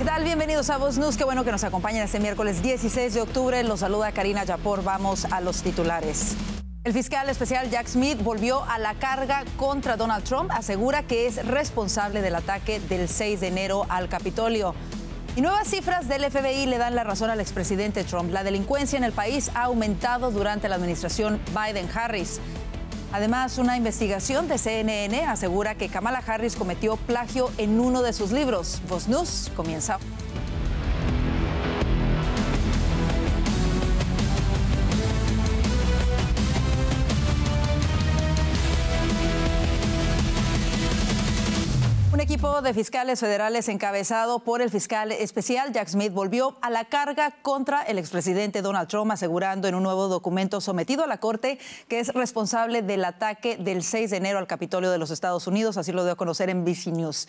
¿qué tal? Bienvenidos a Voz News. Qué bueno que nos acompañen este miércoles 16 de octubre. Los saluda Karina Yapor. Vamos a los titulares. El fiscal especial Jack Smith volvió a la carga contra Donald Trump. Asegura que es responsable del ataque del 6 de enero al Capitolio. Y nuevas cifras del FBI le dan la razón al expresidente Trump. La delincuencia en el país ha aumentado durante la administración Biden-Harris. Además, una investigación de CNN asegura que Kamala Harris cometió plagio en uno de sus libros. Vos News comienza. de fiscales federales encabezado por el fiscal especial Jack Smith volvió a la carga contra el expresidente Donald Trump, asegurando en un nuevo documento sometido a la Corte que es responsable del ataque del 6 de enero al Capitolio de los Estados Unidos, así lo dio a conocer en BC News.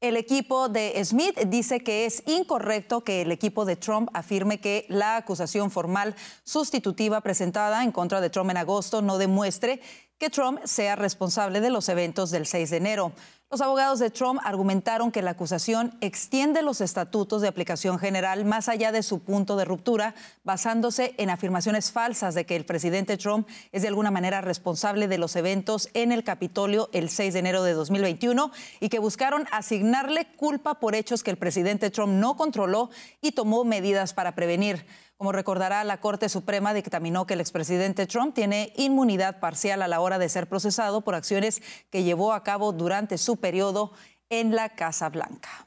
El equipo de Smith dice que es incorrecto que el equipo de Trump afirme que la acusación formal sustitutiva presentada en contra de Trump en agosto no demuestre que Trump sea responsable de los eventos del 6 de enero. Los abogados de Trump argumentaron que la acusación extiende los estatutos de aplicación general más allá de su punto de ruptura, basándose en afirmaciones falsas de que el presidente Trump es de alguna manera responsable de los eventos en el Capitolio el 6 de enero de 2021 y que buscaron asignarle culpa por hechos que el presidente Trump no controló y tomó medidas para prevenir. Como recordará, la Corte Suprema dictaminó que el expresidente Trump tiene inmunidad parcial a la hora de ser procesado por acciones que llevó a cabo durante su periodo en la Casa Blanca.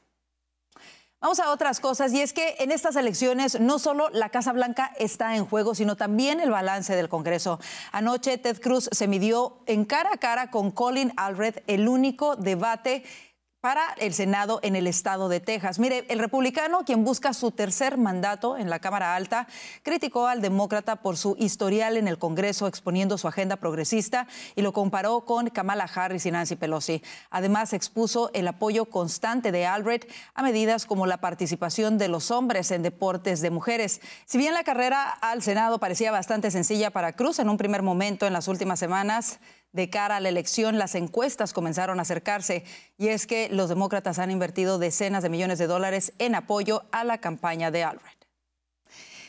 Vamos a otras cosas, y es que en estas elecciones no solo la Casa Blanca está en juego, sino también el balance del Congreso. Anoche Ted Cruz se midió en cara a cara con Colin Alred, el único debate para el Senado en el estado de Texas. Mire, el republicano, quien busca su tercer mandato en la Cámara Alta, criticó al demócrata por su historial en el Congreso exponiendo su agenda progresista y lo comparó con Kamala Harris y Nancy Pelosi. Además, expuso el apoyo constante de Albrecht a medidas como la participación de los hombres en deportes de mujeres. Si bien la carrera al Senado parecía bastante sencilla para Cruz en un primer momento en las últimas semanas, de cara a la elección, las encuestas comenzaron a acercarse y es que los demócratas han invertido decenas de millones de dólares en apoyo a la campaña de Alvarez.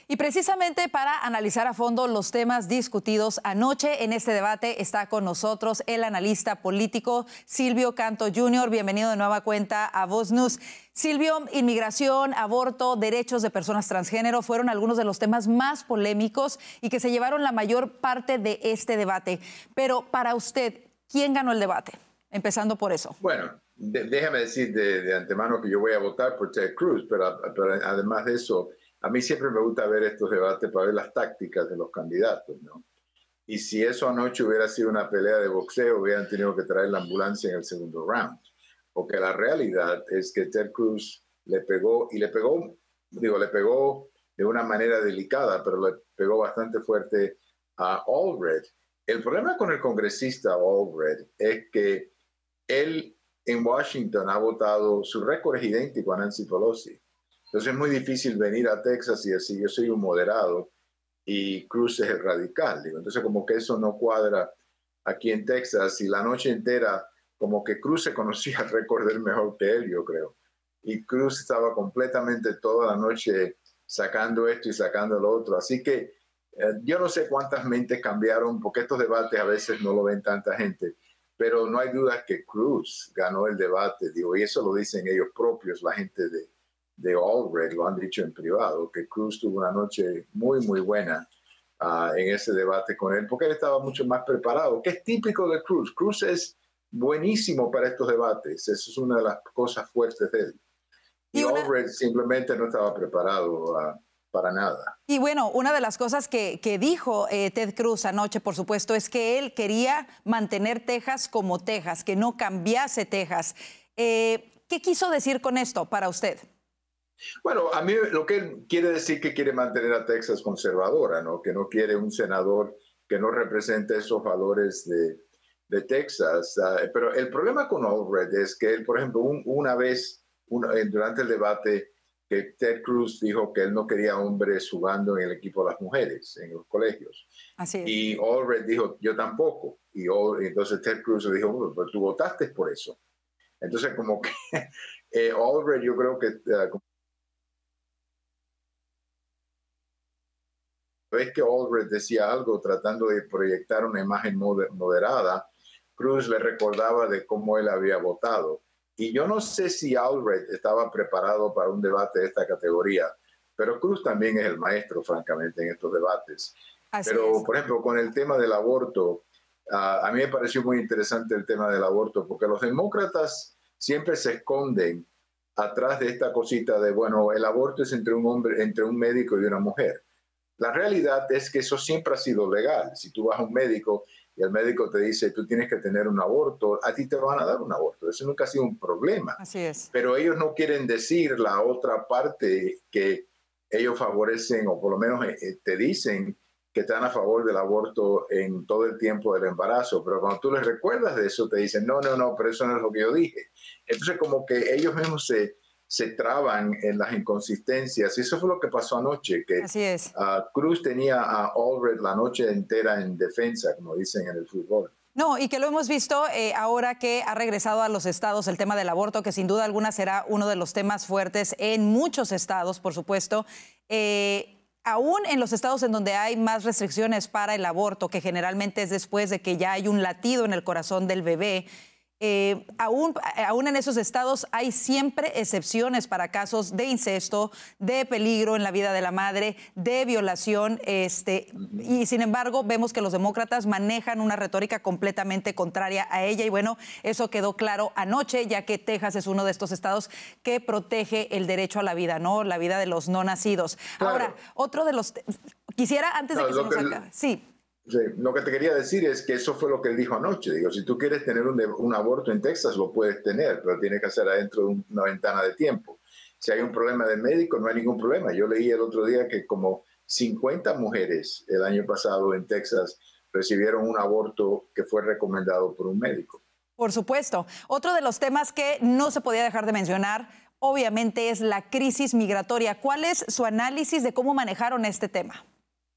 Y precisamente para analizar a fondo los temas discutidos anoche en este debate está con nosotros el analista político Silvio Canto Jr. Bienvenido de nueva cuenta a Voz News. Silvio, inmigración, aborto, derechos de personas transgénero fueron algunos de los temas más polémicos y que se llevaron la mayor parte de este debate. Pero para usted, ¿quién ganó el debate? Empezando por eso. Bueno, déjame decir de, antemano que yo voy a votar por Ted Cruz, pero además de eso, a mí siempre me gusta ver estos debates para ver las tácticas de los candidatos, ¿no? Y si eso anoche hubiera sido una pelea de boxeo, hubieran tenido que traer la ambulancia en el segundo round. Porque la realidad es que Ted Cruz le pegó, y le pegó, digo, le pegó de una manera delicada, pero le pegó bastante fuerte a Allred. El problema con el congresista Allred es que él en Washington ha votado, su récord es idéntico a Nancy Pelosi. Entonces es muy difícil venir a Texas y decir yo soy un moderado y Cruz es el radical. Digo. Entonces como que eso no cuadra aquí en Texas y la noche entera como que Cruz se conocía recordar mejor que él, yo creo. Y Cruz estaba completamente toda la noche sacando esto y sacando lo otro. Así que eh, yo no sé cuántas mentes cambiaron, porque estos debates a veces no lo ven tanta gente, pero no hay duda que Cruz ganó el debate, digo, y eso lo dicen ellos propios, la gente de, de Allred lo han dicho en privado, que Cruz tuvo una noche muy, muy buena ah, en ese debate con él, porque él estaba mucho más preparado, que es típico de Cruz. Cruz es buenísimo para estos debates, eso es una de las cosas fuertes de él. Y, Albrecht Allred simplemente no estaba preparado ah, para nada. Y bueno, una de las cosas que, dijo eh, Ted Cruz anoche, por supuesto, es que él quería mantener Texas como Texas, que no cambiase Texas. Eh, ¿Qué quiso decir con esto para usted? Bueno, a mí lo que él quiere decir que quiere mantener a Texas conservadora, ¿no? Que no quiere un senador que no represente esos valores de, de Texas. Ah, pero el problema con Allred es que él, por ejemplo, una vez durante el debate que Ted Cruz dijo que él no quería hombres jugando en el equipo de las mujeres en los colegios. Así Y Allred dijo, yo tampoco. Y entonces Ted Cruz dijo, tú votaste por eso. Entonces, como que eh, yo creo que ah, vez que Aldred decía algo tratando de proyectar una imagen moderada, Cruz le recordaba de cómo él había votado. Y yo no sé si Aldred estaba preparado para un debate de esta categoría, pero Cruz también es el maestro, francamente, en estos debates. pero, por ejemplo, con el tema del aborto, ah, a mí me pareció muy interesante el tema del aborto, porque los demócratas siempre se esconden atrás de esta cosita de, bueno, el aborto es entre un hombre, entre un médico y una mujer. La realidad es que eso siempre ha sido legal. Si tú vas a un médico y el médico te dice, tú tienes que tener un aborto, a ti te van a dar un aborto. Eso nunca ha sido un problema. Así es. Pero ellos no quieren decir la otra parte que ellos favorecen o por lo menos eh, eh, te dicen que están a favor del aborto en todo el tiempo del embarazo, pero cuando tú les recuerdas de eso, te dicen, no, no, no, pero eso no es lo que yo dije. Entonces como que ellos mismos se, se traban en las inconsistencias. Y eso fue lo que pasó anoche, que es. Cruz tenía a Allred la noche entera en defensa, como dicen en el fútbol. No, y que lo hemos visto eh, ahora que ha regresado a los estados el tema del aborto, que sin duda alguna será uno de los temas fuertes en muchos estados, por supuesto. Eh, aún en los estados en donde hay más restricciones para el aborto, que generalmente es después de que ya hay un latido en el corazón del bebé, eh, aún, en esos estados hay siempre excepciones para casos de incesto, de peligro en la vida de la madre, de violación, este, y sin embargo vemos que los demócratas manejan una retórica completamente contraria a ella y bueno, eso quedó claro anoche, ya que Texas es uno de estos estados que protege el derecho a la vida, ¿no? La vida de los no nacidos. Ahora, otro de los... Quisiera, antes de que se nos acabe... Sí lo que te quería decir es que eso fue lo que él dijo anoche. Digo, si tú quieres tener un, aborto en Texas, lo puedes tener, pero tiene que hacer adentro de una ventana de tiempo. Si hay un problema de médico, no hay ningún problema. Yo leí el otro día que como 50 mujeres el año pasado en Texas recibieron un aborto que fue recomendado por un médico. Por supuesto. Otro de los temas que no se podía dejar de mencionar, obviamente, es la crisis migratoria. ¿Cuál es su análisis de cómo manejaron este tema?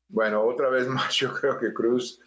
Bueno, otra vez más, yo creo que Cruz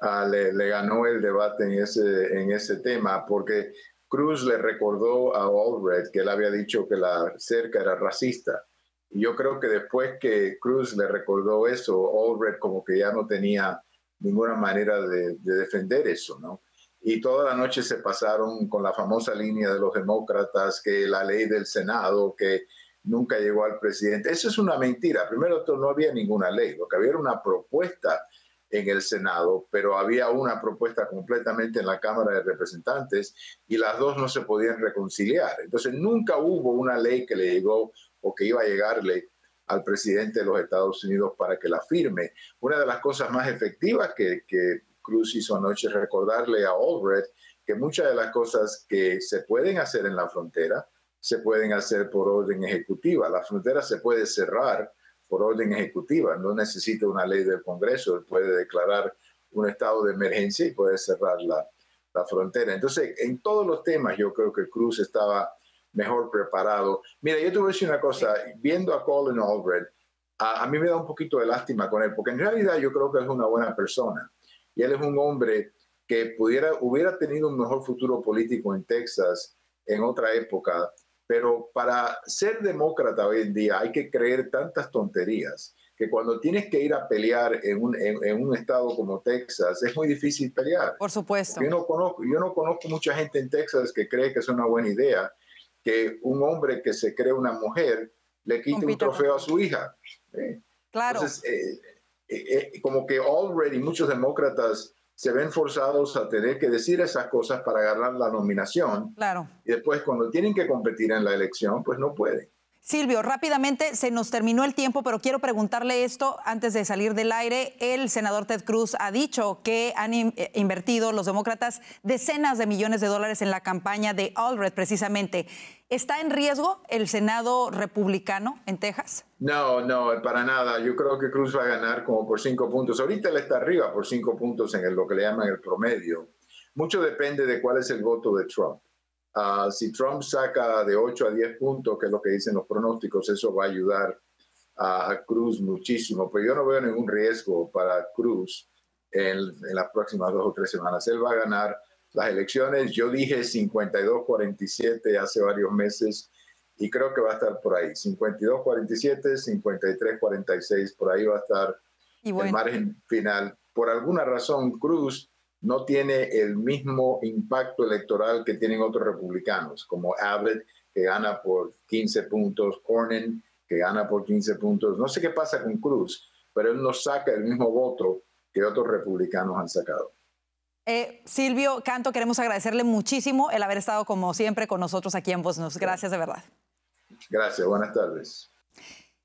ah, le, ganó el debate en ese, en ese tema, porque Cruz le recordó a Allred que él había dicho que la cerca era racista. Y yo creo que después que Cruz le recordó eso, Allred como que ya no tenía ninguna manera de, de defender eso, ¿no? y toda la noche se pasaron con la famosa línea de los demócratas, que la ley del Senado, que nunca llegó al presidente. Eso es una mentira. Primero, no había ninguna ley, lo que había era una propuesta en el Senado, pero había una propuesta completamente en la Cámara de Representantes y las dos no se podían reconciliar. Entonces nunca hubo una ley que le llegó o que iba a llegarle al presidente de los Estados Unidos para que la firme. Una de las cosas más efectivas que, que Cruz hizo anoche es recordarle a Albrecht que muchas de las cosas que se pueden hacer en la frontera se pueden hacer por orden ejecutiva. La frontera se puede cerrar por orden ejecutiva, no necesita una ley del Congreso, puede declarar un estado de emergencia y puede cerrar la, la frontera. Entonces, en todos los temas yo creo que Cruz estaba mejor preparado. Mira, yo te voy a decir una cosa, viendo a Colin Albrecht, a, a, mí me da un poquito de lástima con él, porque en realidad yo creo que es una buena persona. Y él es un hombre que pudiera, hubiera tenido un mejor futuro político en Texas en otra época, pero para ser demócrata hoy en día hay que creer tantas tonterías que cuando tienes que ir a pelear en un, en, un estado como Texas es muy difícil pelear. Por supuesto. Yo no, conozco, yo no conozco mucha gente en Texas que cree que es una buena idea que un hombre que se cree una mujer le quite un trofeo a su hija. ¿eh? Claro. Entonces, eh, eh, como que already muchos demócratas se ven forzados a tener que decir esas cosas para agarrar la nominación. Claro. Y después cuando tienen que competir en la elección, pues no pueden. Silvio, rápidamente se nos terminó el tiempo, pero quiero preguntarle esto antes de salir del aire. El senador Ted Cruz ha dicho que han eh, invertido los demócratas decenas de millones de dólares en la campaña de Allred, precisamente. ¿Está en riesgo el Senado republicano en Texas? No, no, para nada. Yo creo que Cruz va a ganar como por cinco puntos. Ahorita él está arriba por cinco puntos en lo que le llaman el promedio. Mucho depende de cuál es el voto de Trump. Ah, si Trump saca de ocho a diez puntos, que es lo que dicen los pronósticos, eso va a ayudar a, Cruz muchísimo. Pero yo no veo ningún riesgo para Cruz en las próximas dos o tres semanas. Él va a ganar las elecciones. Yo dije 52-47 hace varios meses y creo que va a estar por ahí. 52-47, 53-46, por ahí va a estar el margen final. Por alguna razón, Cruz no tiene el mismo impacto electoral que tienen otros republicanos, como Abbott, que gana por 15 puntos, Cornyn, que gana por 15 puntos. No sé qué pasa con Cruz, pero él no saca el mismo voto que otros republicanos han sacado. Eh, Silvio Canto, queremos agradecerle muchísimo el haber estado como siempre con nosotros aquí en Vosnos. Gracias de verdad. Gracias, buenas tardes.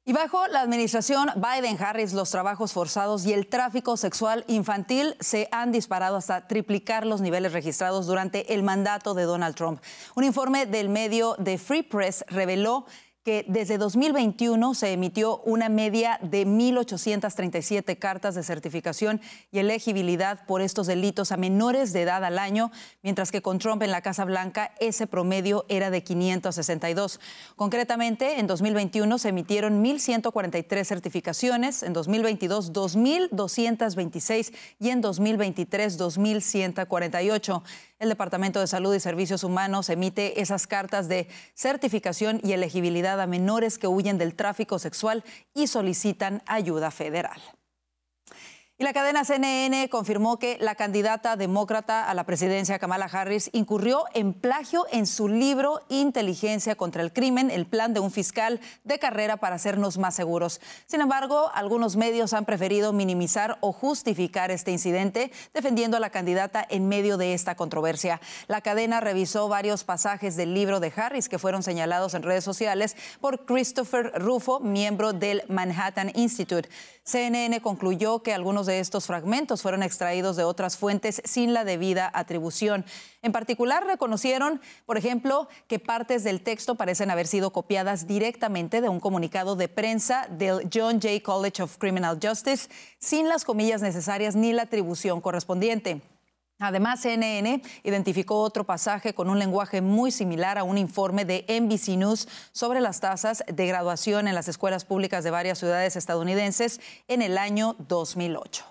Y bajo la administración Biden-Harris, los trabajos forzados y el tráfico sexual infantil se han disparado hasta triplicar los niveles registrados durante el mandato de Donald Trump. Un informe del medio de Free Press reveló que desde 2021 se emitió una media de 1.837 cartas de certificación y elegibilidad por estos delitos a menores de edad al año, mientras que con Trump en la Casa Blanca ese promedio era de 562. Concretamente, en 2021 se emitieron 1.143 certificaciones, en 2022 2.226 y en 2023 2.148 el Departamento de Salud y Servicios Humanos emite esas cartas de certificación y elegibilidad a menores que huyen del tráfico sexual y solicitan ayuda federal. Y la cadena CNN confirmó que la candidata demócrata a la presidencia Kamala Harris incurrió en plagio en su libro Inteligencia contra el Crimen, el plan de un fiscal de carrera para hacernos más seguros. Sin embargo, algunos medios han preferido minimizar o justificar este incidente, defendiendo a la candidata en medio de esta controversia. La cadena revisó varios pasajes del libro de Harris que fueron señalados en redes sociales por Christopher Rufo, miembro del Manhattan Institute. CNN concluyó que algunos de estos fragmentos fueron extraídos de otras fuentes sin la debida atribución. En particular, reconocieron, por ejemplo, que partes del texto parecen haber sido copiadas directamente de un comunicado de prensa del John Jay College of Criminal Justice sin las comillas necesarias ni la atribución correspondiente. Además, CNN identificó otro pasaje con un lenguaje muy similar a un informe de NBC News sobre las tasas de graduación en las escuelas públicas de varias ciudades estadounidenses en el año 2008.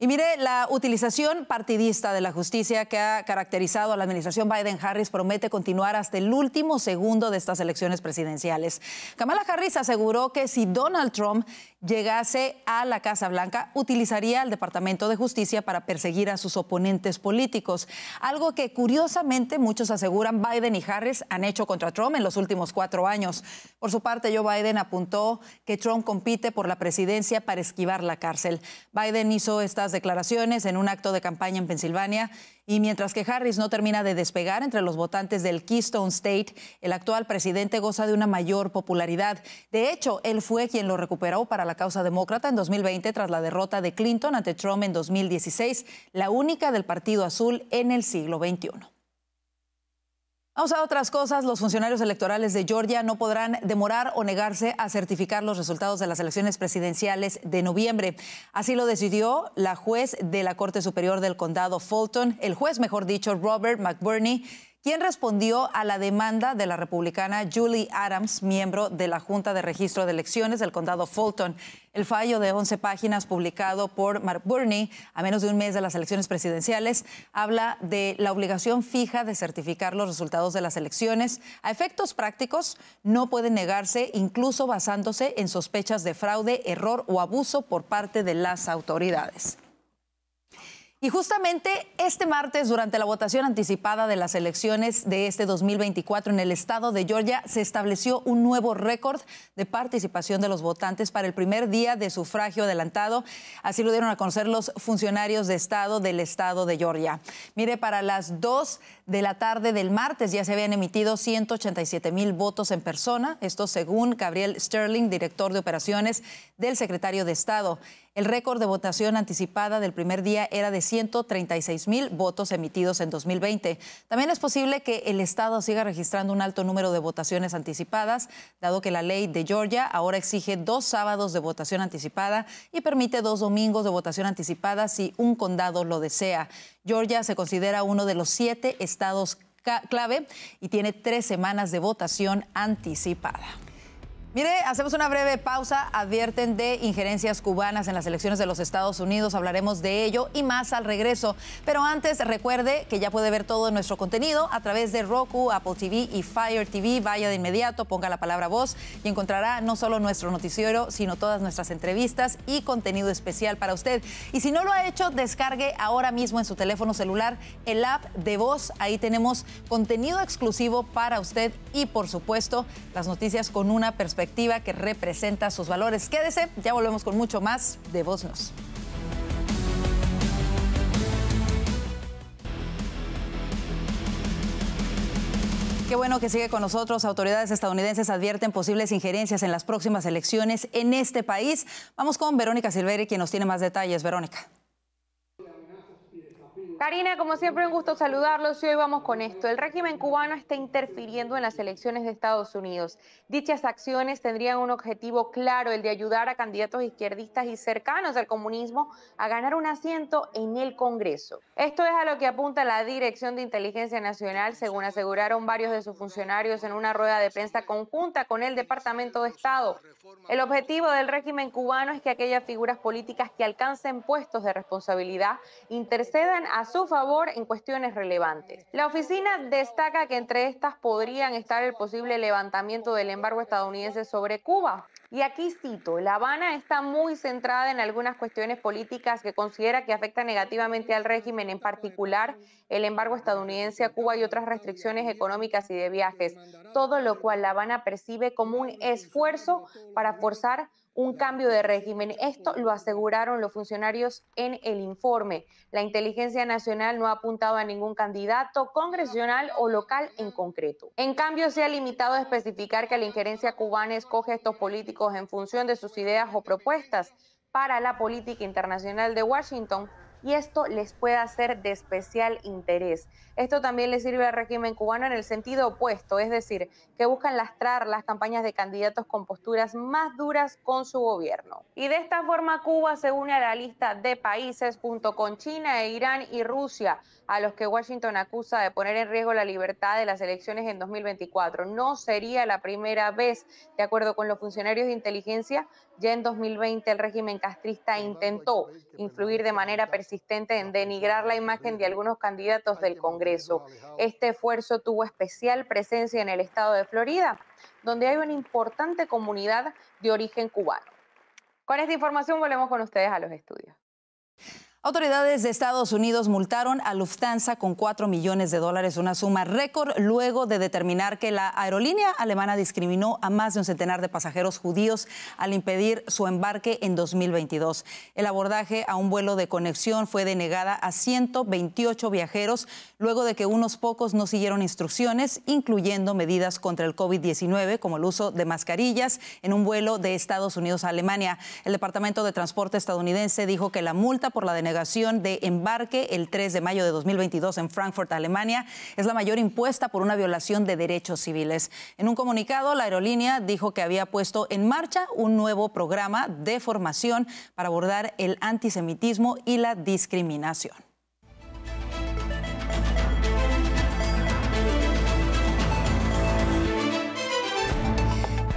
Y mire, la utilización partidista de la justicia que ha caracterizado a la administración Biden-Harris promete continuar hasta el último segundo de estas elecciones presidenciales. Kamala Harris aseguró que si Donald Trump llegase a la Casa Blanca, utilizaría al Departamento de Justicia para perseguir a sus oponentes políticos, algo que curiosamente muchos aseguran Biden y Harris han hecho contra Trump en los últimos cuatro años. Por su parte, Joe Biden apuntó que Trump compite por la presidencia para esquivar la cárcel. Biden hizo estas declaraciones en un acto de campaña en Pensilvania y mientras que Harris no termina de despegar entre los votantes del Keystone State, el actual presidente goza de una mayor popularidad. De hecho, él fue quien lo recuperó para la causa demócrata en 2020 tras la derrota de Clinton ante Trump en 2016, la única del Partido Azul en el siglo XXI. Vamos a otras cosas. Los funcionarios electorales de Georgia no podrán demorar o negarse a certificar los resultados de las elecciones presidenciales de noviembre. Así lo decidió la juez de la Corte Superior del Condado Fulton, el juez, mejor dicho, Robert McBurney ¿Quién respondió a la demanda de la republicana Julie Adams, miembro de la Junta de Registro de Elecciones del condado Fulton. El fallo de 11 páginas publicado por Mark Burney a menos de un mes de las elecciones presidenciales habla de la obligación fija de certificar los resultados de las elecciones. A efectos prácticos, no puede negarse incluso basándose en sospechas de fraude, error o abuso por parte de las autoridades. Y justamente este martes, durante la votación anticipada de las elecciones de este 2024 en el estado de Georgia, se estableció un nuevo récord de participación de los votantes para el primer día de sufragio adelantado. Así lo dieron a conocer los funcionarios de estado del estado de Georgia. Mire, para las dos de la tarde del martes ya se habían emitido 187 mil votos en persona. Esto según Gabriel Sterling, director de operaciones del secretario de Estado. El récord de votación anticipada del primer día era de 136 mil votos emitidos en 2020. También es posible que el Estado siga registrando un alto número de votaciones anticipadas, dado que la ley de Georgia ahora exige dos sábados de votación anticipada y permite dos domingos de votación anticipada si un condado lo desea. Georgia se considera uno de los siete estados clave y tiene tres semanas de votación anticipada. Mire, hacemos una breve pausa. Advierten de injerencias cubanas en las elecciones de los Estados Unidos. Hablaremos de ello y más al regreso. Pero antes, recuerde que ya puede ver todo nuestro contenido a través de Roku, Apple TV y Fire TV. Vaya de inmediato, ponga la palabra voz y encontrará no solo nuestro noticiero, sino todas nuestras entrevistas y contenido especial para usted. Y si no lo ha hecho, descargue ahora mismo en su teléfono celular el app de voz. Ahí tenemos contenido exclusivo para usted y, por supuesto, las noticias con una perspectiva que representa sus valores. Quédese, ya volvemos con mucho más de Voznos. Qué bueno que sigue con nosotros. Autoridades estadounidenses advierten posibles injerencias en las próximas elecciones en este país. Vamos con Verónica Silveri, quien nos tiene más detalles. Verónica. Karina, como siempre, un gusto saludarlos y hoy vamos con esto. El régimen cubano está interfiriendo en las elecciones de Estados Unidos. Dichas acciones tendrían un objetivo claro, el de ayudar a candidatos izquierdistas y cercanos al comunismo a ganar un asiento en el Congreso. Esto es a lo que apunta la Dirección de Inteligencia Nacional, según aseguraron varios de sus funcionarios en una rueda de prensa conjunta con el Departamento de Estado. El objetivo del régimen cubano es que aquellas figuras políticas que alcancen puestos de responsabilidad intercedan a su favor en cuestiones relevantes. La oficina destaca que entre estas podrían estar el posible levantamiento del embargo estadounidense sobre Cuba. Y aquí cito, La Habana está muy centrada en algunas cuestiones políticas que considera que afectan negativamente al régimen, en particular el embargo estadounidense a Cuba y otras restricciones económicas y de viajes, todo lo cual La Habana percibe como un esfuerzo para forzar un cambio de régimen. Esto lo aseguraron los funcionarios en el informe. La inteligencia nacional no ha apuntado a ningún candidato congresional o local en concreto. En cambio, se ha limitado a especificar que la injerencia cubana escoge a estos políticos en función de sus ideas o propuestas para la política internacional de Washington y esto les puede hacer de especial interés. Esto también le sirve al régimen cubano en el sentido opuesto, es decir, que buscan lastrar las campañas de candidatos con posturas más duras con su gobierno. Y de esta forma Cuba se une a la lista de países junto con China e Irán y Rusia, a los que Washington acusa de poner en riesgo la libertad de las elecciones en 2024. No sería la primera vez, de acuerdo con los funcionarios de inteligencia, ya en 2020 el régimen castrista intentó influir de manera persistente en pues, denigrar la imagen de algunos candidatos del Congreso. Este esfuerzo tuvo especial presencia en el estado de Florida, donde hay una importante comunidad de origen cubano. Con esta información volvemos con ustedes a los estudios. Autoridades de Estados Unidos multaron a Lufthansa con 4 millones de dólares, una suma récord, luego de determinar que la aerolínea alemana discriminó a más de un centenar de pasajeros judíos al impedir su embarque en 2022. El abordaje a un vuelo de conexión fue denegada a 128 viajeros, luego de que unos pocos no siguieron instrucciones, incluyendo medidas contra el COVID-19, como el uso de mascarillas en un vuelo de Estados Unidos a Alemania. El Departamento de Transporte estadounidense dijo que la multa por la denegación de embarque el 3 de mayo de 2022 en Frankfurt, Alemania, es la mayor impuesta por una violación de derechos civiles. En un comunicado, la aerolínea dijo que había puesto en marcha un nuevo programa de formación para abordar el antisemitismo y la discriminación.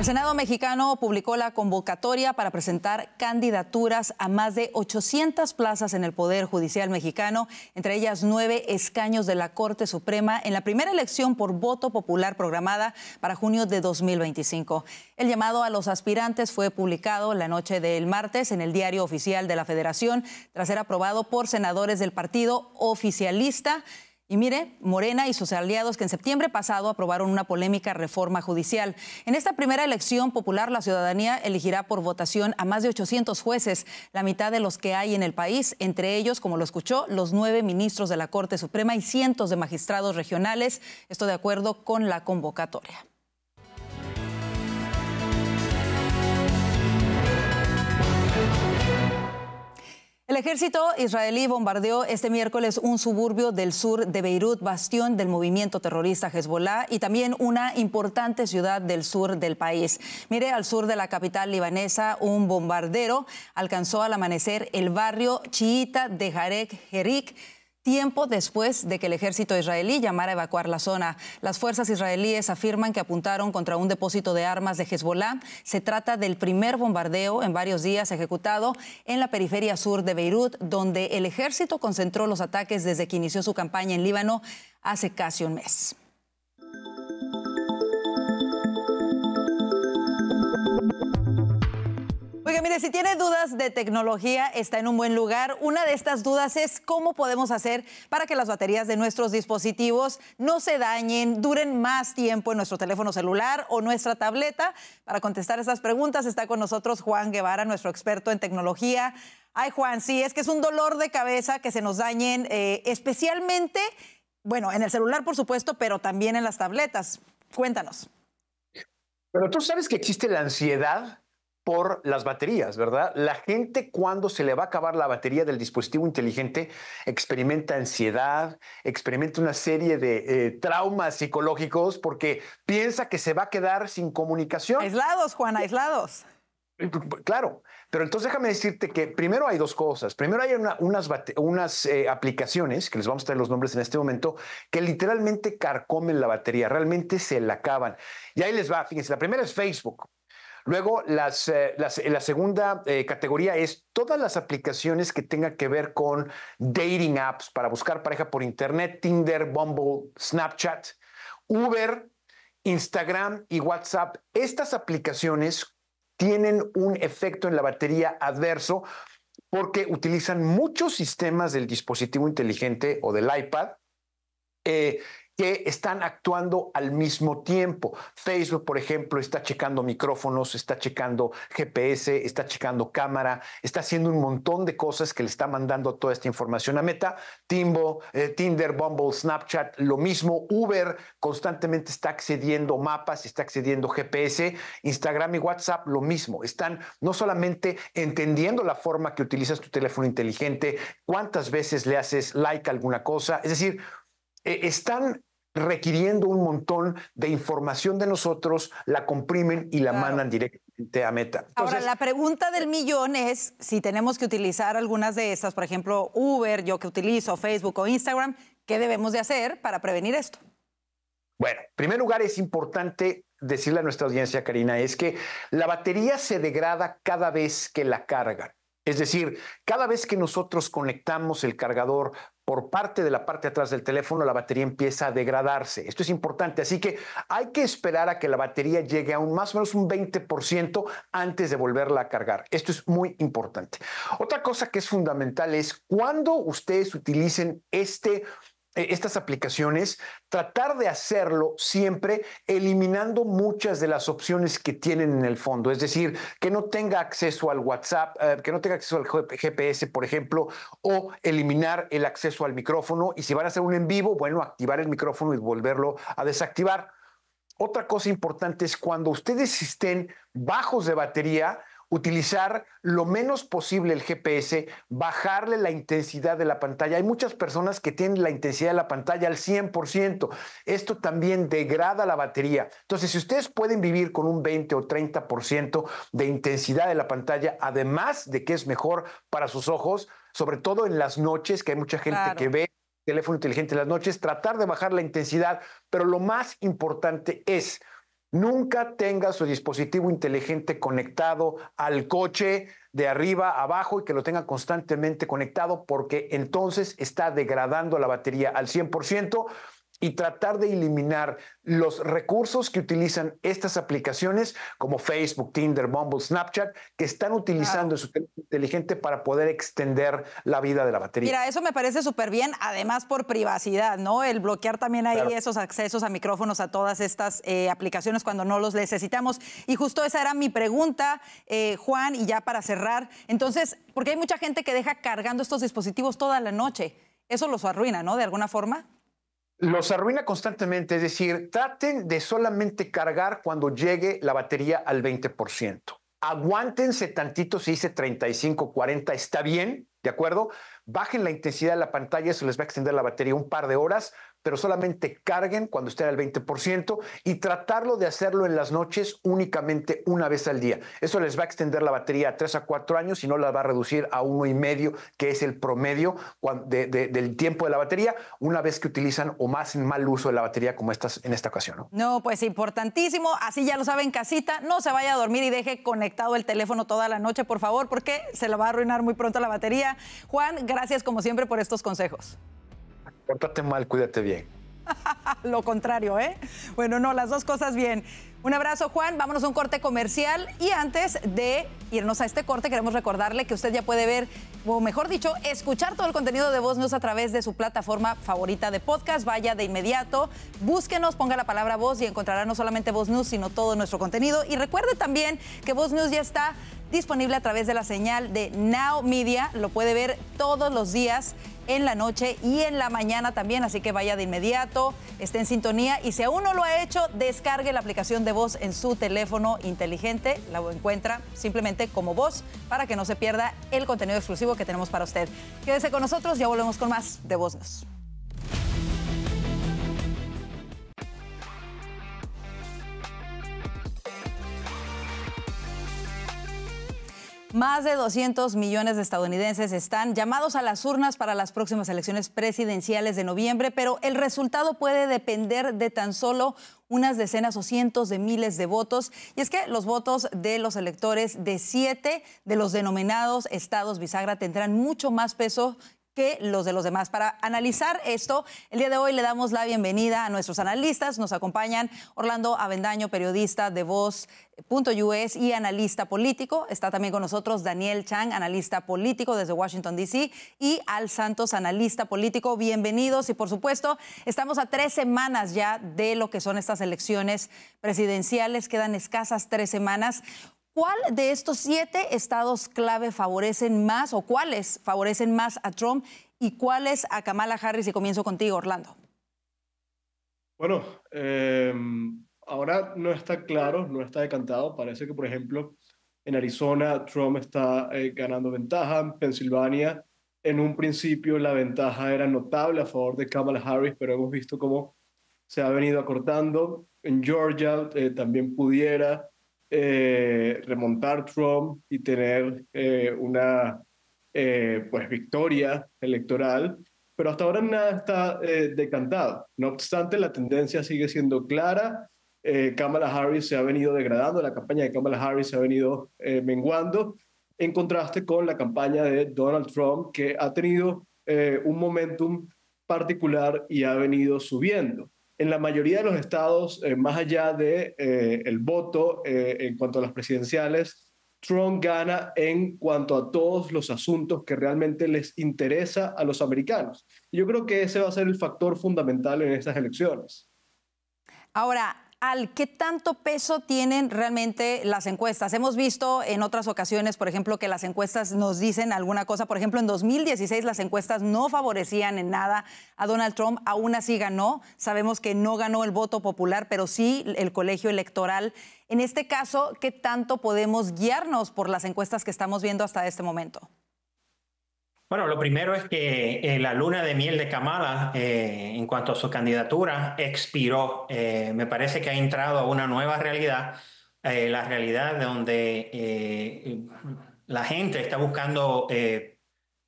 Senado mexicano publicó la convocatoria para presentar candidaturas a más de 800 plazas en el Poder Judicial mexicano, entre ellas nueve escaños de la Corte Suprema en la primera elección por voto popular programada para junio de 2025. El llamado a los aspirantes fue publicado la noche del martes en el Diario Oficial de la Federación, tras ser aprobado por senadores del partido oficialista. Y mire, Morena y sus aliados que en septiembre pasado aprobaron una polémica reforma judicial. En esta primera elección popular, la ciudadanía elegirá por votación a más de 800 jueces, la mitad de los que hay en el país, entre ellos, como lo escuchó, los nueve ministros de la Corte Suprema y cientos de magistrados regionales, esto de acuerdo con la convocatoria. El ejército israelí bombardeó este miércoles un suburbio del sur de Beirut, bastión del movimiento terrorista Hezbollah y también una importante ciudad del sur del país. Mire, al sur de la capital libanesa, un bombardero alcanzó al amanecer el barrio chiita de Jarek Herik tiempo después de que el ejército israelí llamara a evacuar la zona. Las fuerzas israelíes afirman que apuntaron contra un depósito de armas de Hezbollah. Se trata del primer bombardeo en varios días ejecutado en la periferia sur de Beirut, donde el ejército concentró los ataques desde que inició su campaña en Líbano hace casi un mes. Oiga, mire, si tiene dudas de tecnología, está en un buen lugar. Una de estas dudas es cómo podemos hacer para que las baterías de nuestros dispositivos no se dañen, duren más tiempo en nuestro teléfono celular o nuestra tableta. Para contestar esas preguntas está con nosotros Juan Guevara, nuestro experto en tecnología. Ay, Juan, sí, es que es un dolor de cabeza que se nos dañen, eh, especialmente, bueno, en el celular, por supuesto, pero también en las tabletas. Cuéntanos. Pero tú sabes que existe la ansiedad por las baterías, ¿verdad? La gente cuando se le va a acabar la batería del dispositivo inteligente experimenta ansiedad, experimenta una serie de eh, traumas psicológicos porque piensa que se va a quedar sin comunicación. Aislados, Juan, aislados. Pues, pues, claro, pero entonces déjame decirte que primero hay dos cosas. Primero hay unas, eh, aplicaciones, que les vamos a traer los nombres en este momento, que literalmente carcomen la batería, realmente se la acaban. Y ahí les va, fíjense, la primera es Facebook. Luego, eh, eh, la segunda eh, categoría es todas las aplicaciones que tengan que ver con dating apps para buscar pareja por internet, Tinder, Bumble, Snapchat, Uber, Instagram y WhatsApp. Estas aplicaciones tienen un efecto en la batería adverso porque utilizan muchos sistemas del dispositivo inteligente o del iPad que están actuando al mismo tiempo. Facebook, por ejemplo, está checando micrófonos, está checando GPS, está checando cámara, está haciendo un montón de cosas que le está mandando toda esta información a Meta. Timbo, eh, Tinder, Bumble, Snapchat, lo mismo. Uber constantemente está accediendo mapas, está accediendo GPS. Instagram y WhatsApp, lo mismo. Están no solamente entendiendo la forma que utilizas tu teléfono inteligente, cuántas veces le haces like a alguna cosa. Es decir, e-, están requiriendo un montón de información de nosotros, la comprimen y la mandan directamente a Meta. Ahora, la pregunta del eh, millón es si tenemos que utilizar algunas de estas, por ejemplo, Uber, yo que utilizo Facebook o Instagram, ¿qué debemos de hacer para prevenir esto? Bueno, en primer lugar es importante decirle a nuestra audiencia, Karina, es que la batería se degrada cada vez que la cargan. Es decir, cada vez que nosotros conectamos el cargador por parte de la parte de atrás del teléfono, la batería empieza a degradarse. Esto es importante, así que hay que esperar a que la batería llegue a un más o menos un 20% antes de volverla a cargar. Esto es muy importante. Otra cosa que es fundamental es cuando ustedes utilicen este eh, estas aplicaciones, tratar de hacerlo siempre eliminando muchas de las opciones que tienen en el fondo, es decir, que no tenga acceso al WhatsApp, eh, que no tenga acceso al GPS, por ejemplo, o eliminar el acceso al micrófono y si van a hacer un en vivo, bueno, activar el micrófono y volverlo a desactivar. Otra cosa importante es cuando ustedes estén bajos de batería, utilizar lo menos posible el GPS, bajarle la intensidad de la pantalla. Hay muchas personas que tienen la intensidad de la pantalla al 100%. Esto también degrada la batería. Entonces, si ustedes pueden vivir con un 20 o 30% de intensidad de la pantalla, además de que es mejor para sus ojos, sobre todo en las noches, que hay mucha gente que ve teléfono inteligente en las noches, tratar de bajar la intensidad, pero lo más importante es Nunca tenga su dispositivo inteligente conectado al coche de arriba abajo y que lo tenga constantemente conectado porque entonces está degradando la batería al 100% y tratar de eliminar los recursos que utilizan estas aplicaciones como Facebook, Tinder, Bumble, Snapchat, que están utilizando su teléfono inteligente para poder extender la vida de la batería. Mira, eso me parece súper bien, además por privacidad, ¿no? El bloquear también ahí esos accesos a micrófonos a todas estas eh, aplicaciones cuando no los necesitamos. Y justo esa era mi pregunta, eh, Juan, y ya para cerrar, entonces, porque hay mucha gente que deja cargando estos dispositivos toda la noche. Eso los arruina, ¿no? De alguna forma los arruina constantemente, es decir, traten de solamente cargar cuando llegue la batería al 20%. Aguántense tantito si dice 35, 40, está bien, ¿de acuerdo? Bajen la intensidad de la pantalla, se les va a extender la batería un par de horas, pero solamente carguen cuando estén al 20% y tratarlo de hacerlo en las noches únicamente una vez al día. Eso les va a extender la batería a 3 a cuatro años y no la va a reducir a uno y medio, que es el promedio del tiempo de la batería, una vez que utilizan o más en mal uso de la batería como en esta ocasión. ¿no? pues importantísimo. Así ya lo saben, casita, no se vaya a dormir y deje conectado el teléfono toda la noche, por favor, porque se lo va a arruinar muy pronto la batería. Juan, gracias como siempre por estos consejos. Pórtate mal, cuídate bien. Lo contrario, ¿eh? Bueno, no, las dos cosas bien. Un abrazo, Juan. Vámonos a un corte comercial. Y antes de irnos a este corte, queremos recordarle que usted ya puede ver, o mejor dicho, escuchar todo el contenido de Voz News a través de su plataforma favorita de podcast. Vaya de inmediato, búsquenos, ponga la palabra Voz y encontrará no solamente Voz News, sino todo nuestro contenido. Y recuerde también que Voz News ya está disponible a través de la señal de Now Media. Lo puede ver todos los días en la noche y en la mañana también, así que vaya de inmediato, esté en sintonía y si aún no lo ha hecho, descargue la aplicación de voz en su teléfono inteligente, la encuentra simplemente como voz para que no se pierda el contenido exclusivo que tenemos para usted. Quédese con nosotros, ya volvemos con más de Voz Más de 200 millones de estadounidenses están llamados a las urnas para las próximas elecciones presidenciales de noviembre, pero el resultado puede depender de tan solo unas decenas o cientos de miles de votos. Y es que los votos de los electores de siete de los denominados estados bisagra tendrán mucho más peso que los de los demás. Para analizar esto, el día de hoy le damos la bienvenida a nuestros analistas. Nos acompañan Orlando Avendaño, periodista de Voz.us y analista político. Está también con nosotros Daniel Chang, analista político desde Washington, D.C. y Al Santos, analista político. Bienvenidos y por supuesto, estamos a tres semanas ya de lo que son estas elecciones presidenciales. Quedan escasas tres semanas. ¿Cuál de estos siete estados clave favorecen más o cuáles favorecen más a Trump y cuáles a Kamala Harris? Y comienzo contigo, Orlando. Bueno, em, ahora no está claro, no está decantado. Parece que, por ejemplo, en Arizona Trump está eh, ganando ventaja, en Pensilvania en un principio la ventaja era notable a favor de Kamala Harris, pero hemos visto cómo se ha venido acortando. En Georgia eh, también pudiera eh, remontar Trump y tener eh, una eh, pues, victoria electoral, pero hasta ahora nada está decantado. No obstante, la tendencia sigue siendo clara. Kamala Harris se ha venido degradando, la campaña de Kamala Harris se ha venido menguando, en contraste con la campaña de Donald Trump, que ha tenido un momentum particular y ha venido subiendo en la mayoría de los estados, eh, más allá del de, eh, el voto eh, en cuanto a las presidenciales, Trump gana en cuanto a todos los asuntos que realmente les interesa a los americanos. yo creo que ese va a ser el factor fundamental en estas elecciones. Ahora, al qué tanto peso tienen realmente las encuestas. Hemos visto en otras ocasiones, por ejemplo, que las encuestas nos dicen alguna cosa. Por ejemplo, en 2016 las encuestas no favorecían en nada a Donald Trump, aún así ganó. Sabemos que no ganó el voto popular, pero sí el colegio electoral. En este caso, ¿qué tanto podemos guiarnos por las encuestas que estamos viendo hasta este momento? Bueno, lo primero es que eh, la luna de miel de Kamala, eh, en cuanto a su candidatura, expiró. Eh, me parece que ha entrado a una nueva realidad, la realidad donde la gente está buscando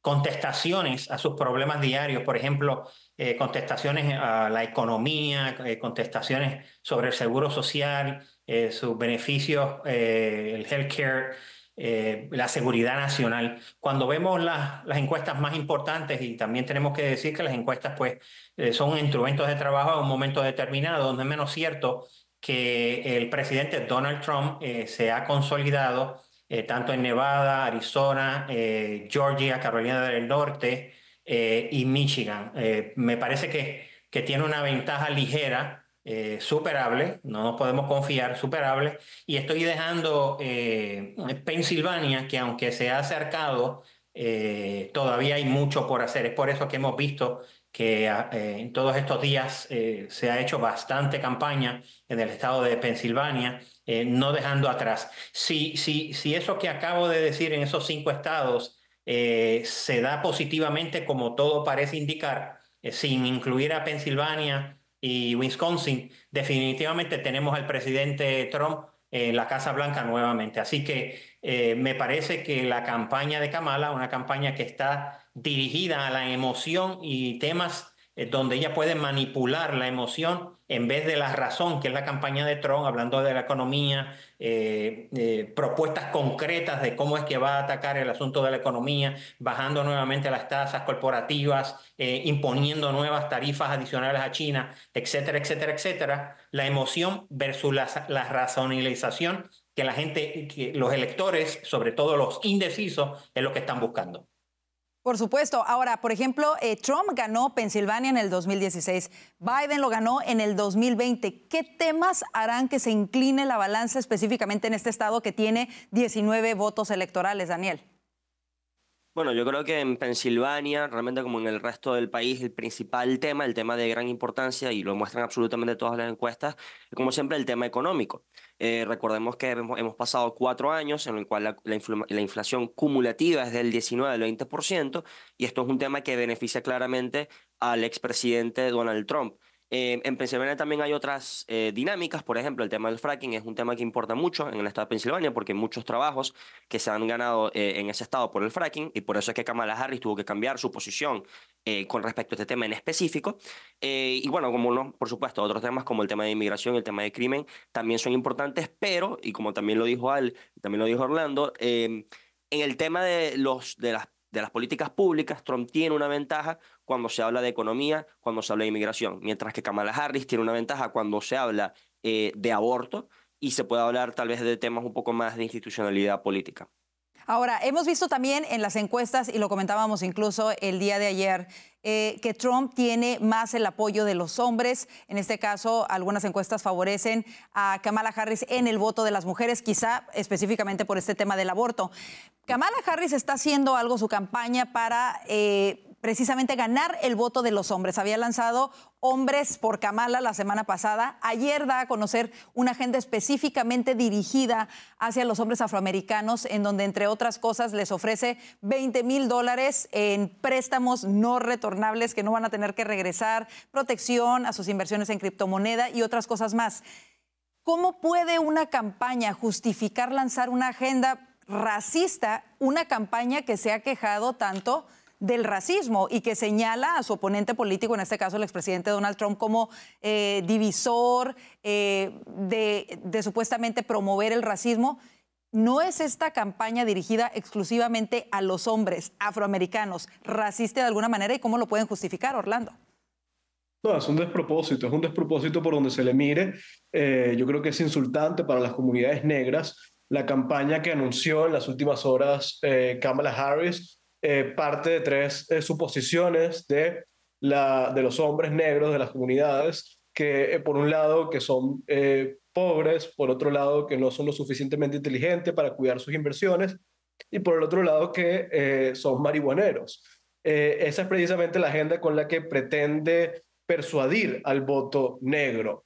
contestaciones a sus problemas diarios, por ejemplo, contestaciones a la economía, contestaciones sobre el seguro social, sus beneficios, el healthcare. Eh, la seguridad nacional. Cuando vemos las encuestas más importantes, y también tenemos que decir que las encuestas pues, eh, son instrumentos de trabajo a un momento determinado, donde es menos cierto que el presidente Donald Trump eh, se ha consolidado tanto en Nevada, Arizona, Georgia, Carolina del Norte y Michigan. me parece que, que tiene una ventaja ligera eh, superable, no nos podemos confiar, superable, y estoy dejando eh, Pensilvania, que aunque se ha acercado, eh, todavía hay mucho por hacer. Es por eso que hemos visto que en todos estos días se ha hecho bastante campaña en el estado de Pensilvania, no dejando atrás. Si, si, si eso que acabo de decir en esos cinco estados se da positivamente, como todo parece indicar, sin incluir a Pensilvania, y Wisconsin, definitivamente tenemos al presidente Trump en la Casa Blanca nuevamente. Así que eh, me parece que la campaña de Kamala, una campaña que está dirigida a la emoción y temas eh, donde ella puede manipular la emoción en vez de la razón, que es la campaña de Trump, hablando de la economía, eh, eh, propuestas concretas de cómo es que va a atacar el asunto de la economía, bajando nuevamente las tasas corporativas, imponiendo nuevas tarifas adicionales a China, etcétera, etcétera, etcétera. La emoción versus la, la que la gente, que los electores, sobre todo los indecisos, es lo que están buscando. Por supuesto. Ahora, por ejemplo, eh, Trump ganó Pensilvania en el 2016, Biden lo ganó en el 2020. ¿Qué temas harán que se incline la balanza específicamente en este estado que tiene 19 votos electorales, Daniel? Bueno, yo creo que en Pensilvania, realmente como en el resto del país, el principal tema, el tema de gran importancia, y lo muestran absolutamente todas las encuestas, es como siempre el tema económico. Eh, recordemos que hemos, pasado cuatro años en el cual la, la inflación cumulativa es del 19 al 20%, y esto es un tema que beneficia claramente al expresidente Donald Trump. Em, en Pensilvania también hay otras eh, dinámicas, por ejemplo, el tema del fracking es un tema que importa mucho en el estado de Pensilvania porque hay muchos trabajos que se han ganado eh, en ese estado por el fracking y por eso es que Kamala Harris tuvo que cambiar su posición eh, con respecto a este tema en específico. y bueno, como no, por supuesto, otros temas como el tema de inmigración, el tema de crimen también son importantes, pero, y como también lo dijo Al, también lo dijo Orlando, em, en el tema de, los, de las de las políticas públicas, Trump tiene una ventaja cuando se habla de economía, cuando se habla de inmigración, mientras que Kamala Harris tiene una ventaja cuando se habla eh, de aborto y se puede hablar tal vez de temas un poco más de institucionalidad política. Ahora, hemos visto también en las encuestas, y lo comentábamos incluso el día de ayer, eh, que Trump tiene más el apoyo de los hombres. En este caso, algunas encuestas favorecen a Kamala Harris en el voto de las mujeres, quizá específicamente por este tema del aborto. Kamala Harris está haciendo algo su campaña para... Eh, precisamente ganar el voto de los hombres. Había lanzado Hombres por Kamala la semana pasada. Ayer da a conocer una agenda específicamente dirigida hacia los hombres afroamericanos, en donde, entre otras cosas, les ofrece 20 mil dólares en préstamos no retornables que no van a tener que regresar, protección a sus inversiones en criptomoneda y otras cosas más. ¿Cómo puede una campaña justificar lanzar una agenda racista, una campaña que se ha quejado tanto del racismo y que señala a su oponente político, en este caso el expresidente Donald Trump, como eh, divisor eh, de, supuestamente promover el racismo. No es esta campaña dirigida exclusivamente a los hombres afroamericanos, racista de alguna manera, y cómo lo pueden justificar, Orlando. No, es un despropósito, es un despropósito por donde se le mire. Eh, yo creo que es insultante para las comunidades negras la campaña que anunció en las últimas horas Kamala Harris eh, parte de tres eh, suposiciones de, la, de los hombres negros de las comunidades, que eh, por un lado que son pobres, por otro lado que no son lo suficientemente inteligentes para cuidar sus inversiones y por el otro lado que son marihuaneros. esa es precisamente la agenda con la que pretende persuadir al voto negro.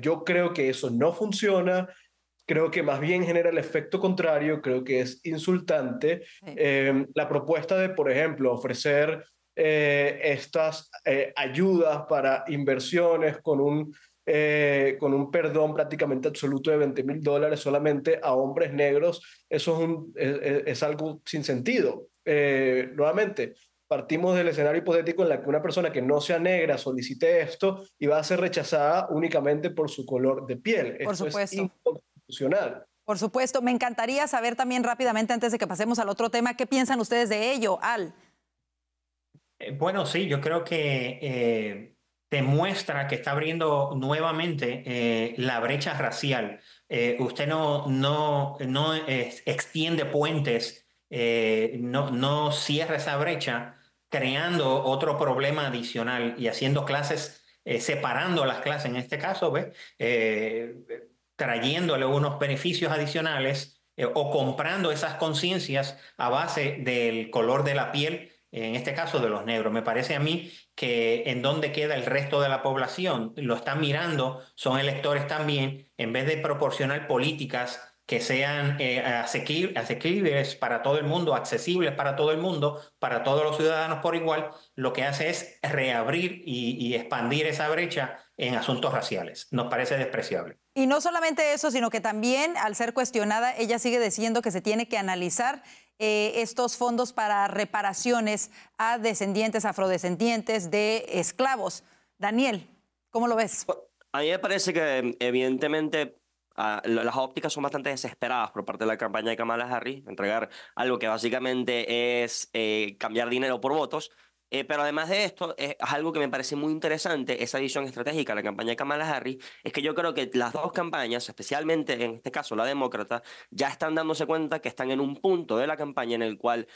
yo creo que eso no funciona creo que más bien genera el efecto contrario, creo que es insultante. Em, la propuesta de, por ejemplo, ofrecer eh, estas eh, ayudas para inversiones con un, eh, con un perdón prácticamente absoluto de 20 mil dólares solamente a hombres negros, eso es, un, es, algo sin sentido. nuevamente, partimos del escenario hipotético en la que una persona que no sea negra solicite esto y va a ser rechazada únicamente por su color de piel. Por supuesto. Por supuesto, me encantaría saber también rápidamente, antes de que pasemos al otro tema, ¿qué piensan ustedes de ello, Al? Eh, bueno, sí, yo creo que eh, demuestra que está abriendo nuevamente eh, la brecha racial. usted no, no, no extiende puentes, no, no cierra esa brecha, creando otro problema adicional y haciendo clases separando las clases en este caso, ¿ves? trayéndole unos beneficios adicionales eh, o comprando esas conciencias a base del color de la piel, en este caso de los negros. Me parece a mí que en donde queda el resto de la población, lo están mirando, son electores también, en vez de proporcionar políticas que sean eh, asequibles, para todo el mundo, accesibles para todo el mundo, para todos los ciudadanos por igual, lo que hace es reabrir y, expandir esa brecha en asuntos raciales. Nos parece despreciable. Y no solamente eso, sino que también al ser cuestionada, ella sigue diciendo que se tiene que analizar eh, estos fondos para reparaciones a descendientes, afrodescendientes de esclavos. Daniel, ¿cómo lo ves? A mí me parece que em, evidentemente las ópticas son bastante desesperadas por parte de la campaña de Kamala Harris, entregar algo que básicamente es eh, cambiar dinero por votos. Eh, pero además de esto, es algo que me parece muy interesante, esa visión estratégica de la campaña de Kamala Harris, es que yo creo que las dos campañas, especialmente en este caso la demócrata, ya están dándose cuenta que están en un punto de la campaña en el cual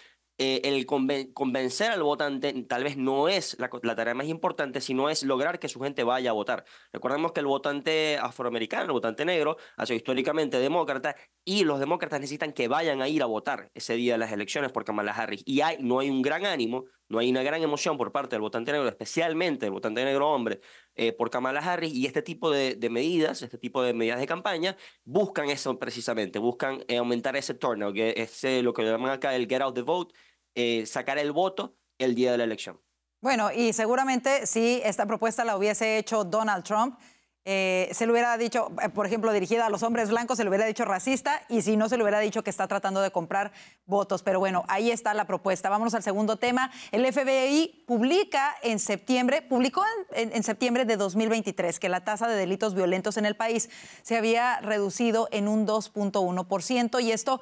eh, el convencer al votante tal vez no es la, tarea más importante, sino es lograr que su gente vaya a votar. Recordemos que el votante afroamericano, el votante negro, ha sido históricamente demócrata y los demócratas necesitan que vayan a ir a votar ese día de las elecciones por Kamala Harris. Y hay, no hay un gran ánimo, no hay una gran emoción por parte del votante negro, especialmente el votante negro hombre, eh, por Kamala Harris. Y este tipo de, medidas, este tipo de medidas de campaña, buscan eso precisamente, buscan eh, aumentar ese turnout, que es lo que llaman acá el get out the vote eh, sacar el voto el día de la elección. Bueno, y seguramente si esta propuesta la hubiese hecho Donald Trump, eh, se le hubiera dicho, eh, por ejemplo, dirigida a los hombres blancos, se le hubiera dicho racista y si no, se le hubiera dicho que está tratando de comprar votos. Pero bueno, ahí está la propuesta. Vámonos al segundo tema. El FBI publica en septiembre, publicó en, en septiembre de 2023 que la tasa de delitos violentos en el país se había reducido en un 2.1% y esto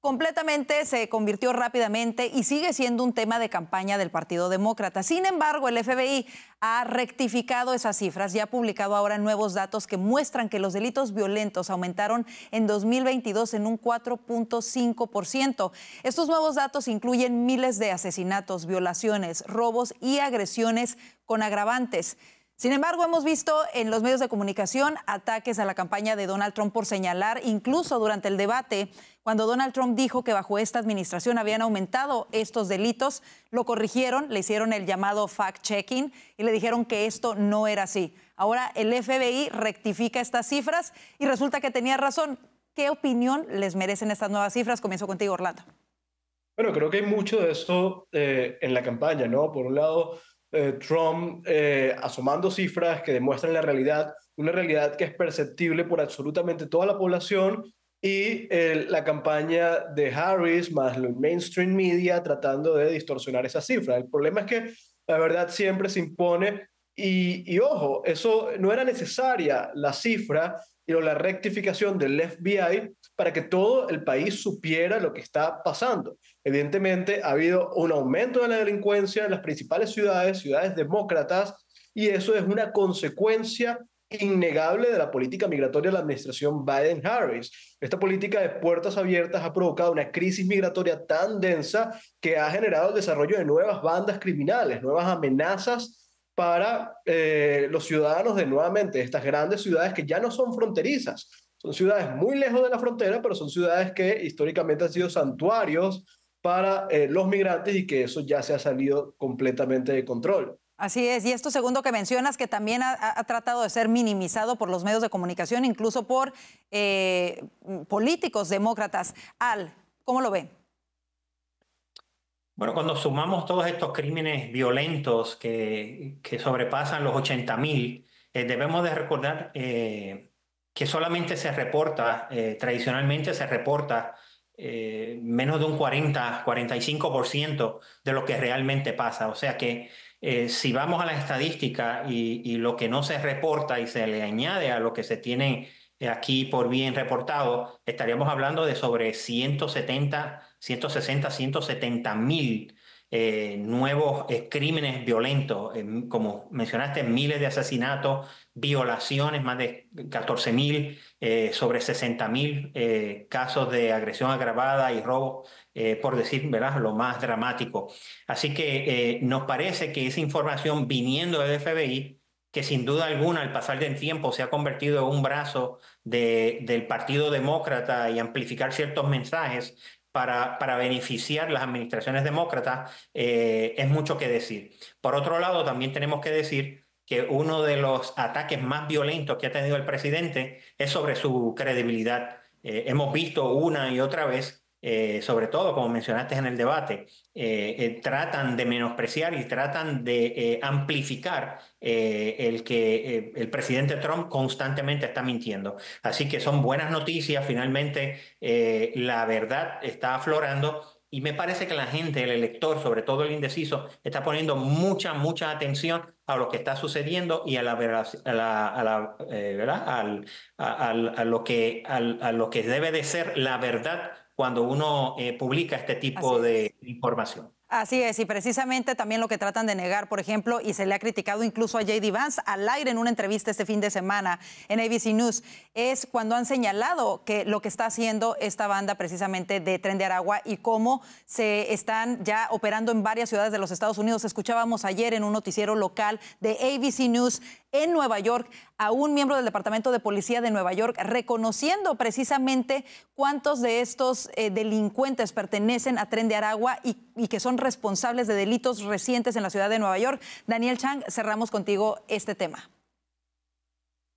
completamente se convirtió rápidamente y sigue siendo un tema de campaña del Partido Demócrata. Sin embargo, el FBI ha rectificado esas cifras y ha publicado ahora nuevos datos que muestran que los delitos violentos aumentaron en 2022 en un 4.5%. Estos nuevos datos incluyen miles de asesinatos, violaciones, robos y agresiones con agravantes. Sin embargo, hemos visto en los medios de comunicación ataques a la campaña de Donald Trump por señalar, incluso durante el debate, cuando Donald Trump dijo que bajo esta administración habían aumentado estos delitos, lo corrigieron, le hicieron el llamado fact-checking y le dijeron que esto no era así. Ahora el FBI rectifica estas cifras y resulta que tenía razón. ¿Qué opinión les merecen estas nuevas cifras? Comienzo contigo, Orlando. Bueno, creo que hay mucho de eso eh, en la campaña, ¿no? Por un lado, eh, Trump eh, asomando cifras que demuestran la realidad, una realidad que es perceptible por absolutamente toda la población y la campaña de Harris más el mainstream media tratando de distorsionar esa cifra. El problema es que la verdad siempre se impone y, y ojo, eso no era necesaria la cifra y la rectificación del FBI para que todo el país supiera lo que está pasando. Evidentemente, ha habido un aumento de la delincuencia en las principales ciudades, ciudades demócratas, y eso es una consecuencia innegable de la política migratoria de la administración Biden-Harris. Esta política de puertas abiertas ha provocado una crisis migratoria tan densa que ha generado el desarrollo de nuevas bandas criminales, nuevas amenazas para eh, los ciudadanos de nuevamente estas grandes ciudades que ya no son fronterizas, son ciudades muy lejos de la frontera, pero son ciudades que históricamente han sido santuarios para eh, los migrantes y que eso ya se ha salido completamente de control. Así es, y esto segundo que mencionas, que también ha, tratado de ser minimizado por los medios de comunicación, incluso por eh, políticos demócratas. Al, ¿cómo lo ven? Bueno, cuando sumamos todos estos crímenes violentos que, que sobrepasan los 80.000, mil, eh, debemos de recordar que solamente se reporta, eh, tradicionalmente se reporta eh, menos de un 40, 45% de lo que realmente pasa. O sea que eh, si vamos a la estadística y, y, lo que no se reporta y se le añade a lo que se tiene aquí por bien reportado, estaríamos hablando de sobre 170, 160, 170 mil eh, nuevos crímenes violentos, como mencionaste, miles de asesinatos, violaciones, más de 14 mil, eh, sobre 60 mil eh, casos de agresión agravada y robo, por decir verás lo más dramático. Así que nos parece que esa información viniendo del FBI, que sin duda alguna al pasar del tiempo se ha convertido en un brazo del Partido Demócrata y amplificar ciertos mensajes, para, beneficiar las administraciones demócratas eh, es mucho que decir. Por otro lado, también tenemos que decir que uno de los ataques más violentos que ha tenido el presidente es sobre su credibilidad. Eh, hemos visto una y otra vez eh, sobre todo, como mencionaste en el debate, eh, eh, tratan de menospreciar y tratan de amplificar el que el presidente Trump constantemente está mintiendo. Así que son buenas noticias, finalmente la verdad está aflorando. Y me parece que la gente, el elector, sobre todo el indeciso, está poniendo mucha, mucha atención a lo que está sucediendo y a la, ¿verdad? Al, lo que, a lo que debe de ser la verdad cuando uno eh, publica este tipo de información. Así es, y precisamente también lo que tratan de negar, por ejemplo, y se le ha criticado incluso a JD Vance al aire en una entrevista este fin de semana en ABC News, es cuando han señalado que lo que está haciendo esta banda precisamente de Tren de Aragua y cómo se están ya operando en varias ciudades de los Estados Unidos. Escuchábamos ayer en un noticiero local de ABC News en Nueva York a un miembro del Departamento de Policía de Nueva York, reconociendo precisamente cuántos de estos eh, delincuentes pertenecen a Tren de Aragua y, que son responsables de delitos recientes en la ciudad de Nueva York. Daniel Chang, cerramos contigo este tema.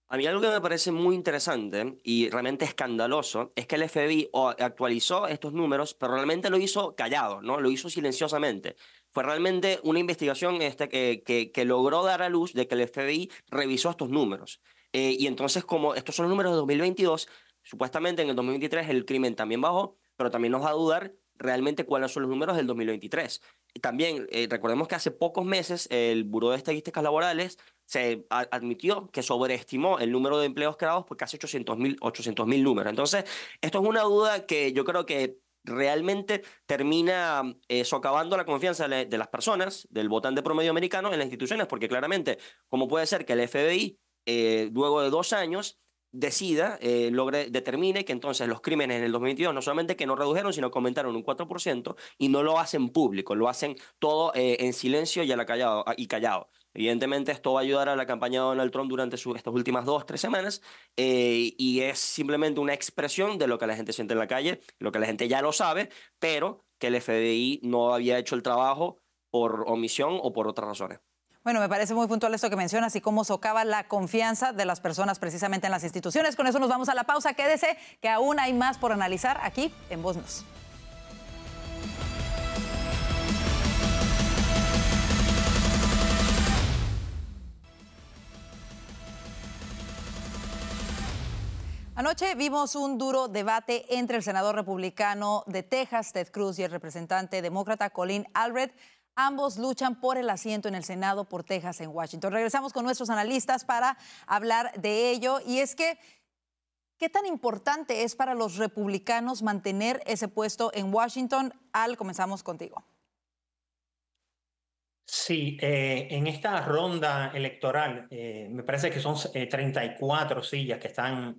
A mí algo que me parece muy interesante y realmente escandaloso es que el FBI actualizó estos números, pero realmente lo hizo callado, ¿no? Lo hizo silenciosamente fue realmente una investigación este, que, que, logró dar a luz de que el FBI revisó estos números. Eh, y entonces, como estos son los números de 2022, supuestamente en el 2023 el crimen también bajó, pero también nos va a dudar realmente cuáles son los números del 2023. También eh, recordemos que hace pocos meses el Buró de Estadísticas Laborales se admitió que sobreestimó el número de empleos creados por casi 800.000 800, números. Entonces, esto es una duda que yo creo que realmente termina eh, socavando la confianza de las personas, del votante promedio americano en las instituciones, porque claramente, ¿cómo puede ser que el FBI, eh, luego de dos años, decida, eh, logre, determine que entonces los crímenes en el 2022 no solamente que no redujeron, sino que aumentaron un 4% y no lo hacen público, lo hacen todo en silencio y, a la callado, y callado. Evidentemente esto va a ayudar a la campaña de Donald Trump durante estas últimas dos, tres semanas eh, y es simplemente una expresión de lo que la gente siente en la calle, lo que la gente ya lo sabe, pero que el FBI no había hecho el trabajo por omisión o por otras razones. Bueno, me parece muy puntual esto que mencionas y cómo socava la confianza de las personas precisamente en las instituciones. Con eso nos vamos a la pausa. Quédese que aún hay más por analizar aquí en Voz Anoche vimos un duro debate entre el senador republicano de Texas, Ted Cruz, y el representante demócrata Colin Albrecht. Ambos luchan por el asiento en el Senado por Texas en Washington. Regresamos con nuestros analistas para hablar de ello. Y es que, ¿qué tan importante es para los republicanos mantener ese puesto en Washington? Al, comenzamos contigo. Sí, eh, en esta ronda electoral eh, me parece que son 34 eh, sillas que están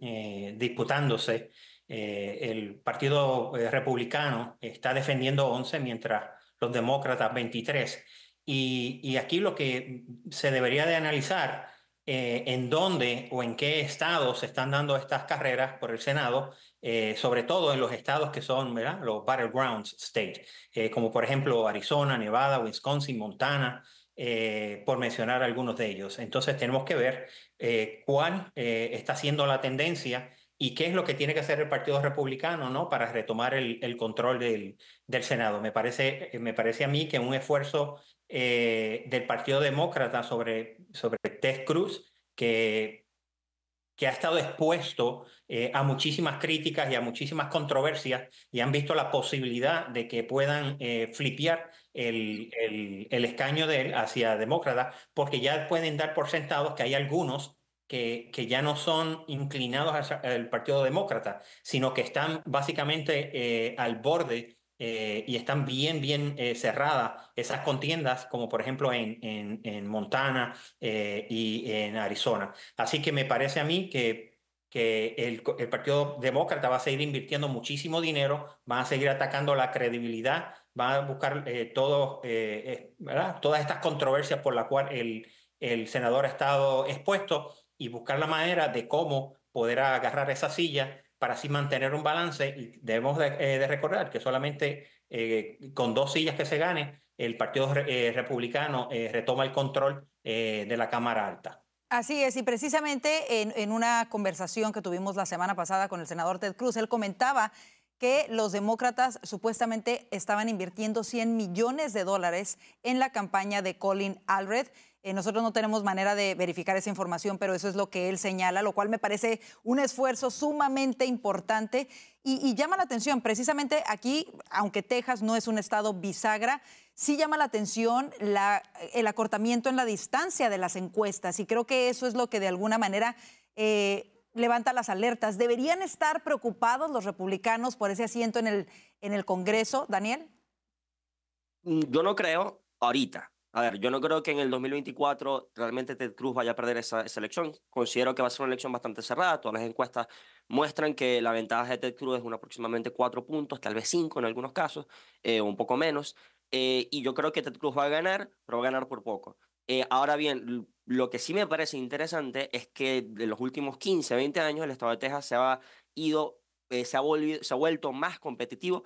disputándose. el Partido Republicano está defendiendo 11, mientras los demócratas 23. Y, y aquí lo que se debería de analizar en dónde o en qué estado se están dando estas carreras por el Senado eh, sobre todo en los estados que son ¿verdad? los battleground states, eh, como por ejemplo Arizona, Nevada, Wisconsin, Montana, eh, por mencionar algunos de ellos. Entonces tenemos que ver cuál está siendo la tendencia y qué es lo que tiene que hacer el Partido Republicano ¿no? para retomar el, el control del, del, Senado. Me parece, me parece a mí que un esfuerzo del Partido Demócrata sobre, sobre Ted Cruz, que, que ha estado expuesto eh, a muchísimas críticas y a muchísimas controversias y han visto la posibilidad de que puedan eh, flipear el, el, escaño de él hacia Demócrata porque ya pueden dar por sentados que hay algunos que, que ya no son inclinados al Partido Demócrata, sino que están básicamente eh, al borde eh, y están bien, bien cerradas esas contiendas, como por ejemplo en, en, Montana y en Arizona. Así que me parece a mí que que el, Partido Demócrata va a seguir invirtiendo muchísimo dinero, va a seguir atacando la credibilidad, va a buscar eh, todo, eh, eh, todas estas controversias por las cuales el, senador ha estado expuesto y buscar la manera de cómo poder agarrar esa silla para así mantener un balance. Y debemos de, recordar que solamente con dos sillas que se gane, el Partido Republicano retoma el control de la Cámara Alta. Así es, y precisamente en, una conversación que tuvimos la semana pasada con el senador Ted Cruz, él comentaba que los demócratas supuestamente estaban invirtiendo 100 millones de dólares en la campaña de Colin Alred eh, nosotros no tenemos manera de verificar esa información, pero eso es lo que él señala, lo cual me parece un esfuerzo sumamente importante y, llama la atención. Precisamente aquí, aunque Texas no es un estado bisagra, sí llama la atención el acortamiento en la distancia de las encuestas y creo que eso es lo que de alguna manera... Eh, levanta las alertas. ¿Deberían estar preocupados los republicanos por ese asiento en el, en el Congreso, Daniel? Mm, yo no creo ahorita. A ver, yo no creo que en el 2024 realmente Ted Cruz vaya a perder esa, elección. Considero que va a ser una elección bastante cerrada. Todas las encuestas muestran que la ventaja de Ted Cruz es un aproximadamente cuatro puntos, tal vez cinco en algunos casos, eh, un poco menos. Eh, y yo creo que Ted Cruz va a ganar, pero va a ganar por poco. Eh, ahora bien, lo que sí me parece interesante es que de los últimos 15, 20 años el estado de Texas se ha ido, se, ha se ha vuelto más competitivo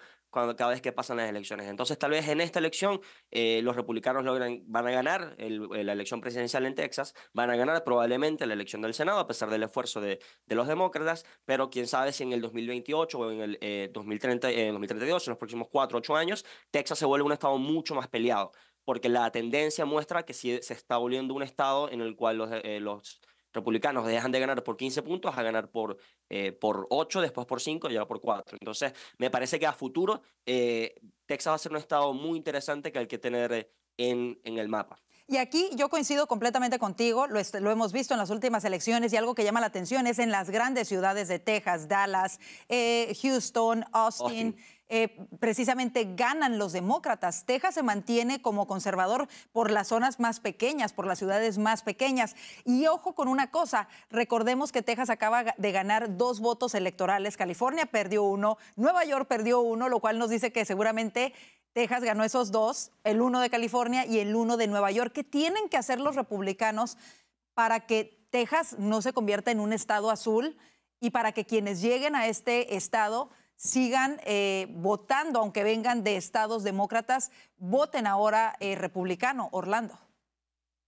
cada vez que pasan las elecciones. Entonces, tal vez en esta elección eh, los republicanos logran, van a ganar eh, la elección presidencial en Texas, van a ganar probablemente la elección del Senado, a pesar del esfuerzo de, los demócratas, pero quién sabe si en el 2028 o en el 2030, eh, 2032, en los próximos 4 o 8 años, Texas se vuelve un estado mucho más peleado, porque la tendencia muestra que se está volviendo un estado en el cual los, los republicanos dejan de ganar por 15 puntos a ganar por, eh, por 8, después por 5 y por 4. Entonces, me parece que a futuro eh, Texas va a ser un estado muy interesante que hay que tener eh, en, en el mapa. Y aquí yo coincido completamente contigo, lo, hemos visto en las últimas elecciones y algo que llama la atención es en las grandes ciudades de Texas, Dallas, Houston, Austin eh, precisamente ganan los demócratas. Texas se mantiene como conservador por las zonas más pequeñas, por las ciudades más pequeñas. Y ojo con una cosa, recordemos que Texas acaba de ganar dos votos electorales. California perdió uno, Nueva York perdió uno, lo cual nos dice que seguramente Texas ganó esos dos, el uno de California y el uno de Nueva York. ¿Qué tienen que hacer los republicanos para que Texas no se convierta en un estado azul y para que quienes lleguen a este estado sigan eh, votando, aunque vengan de estados demócratas, voten ahora eh, republicano, Orlando.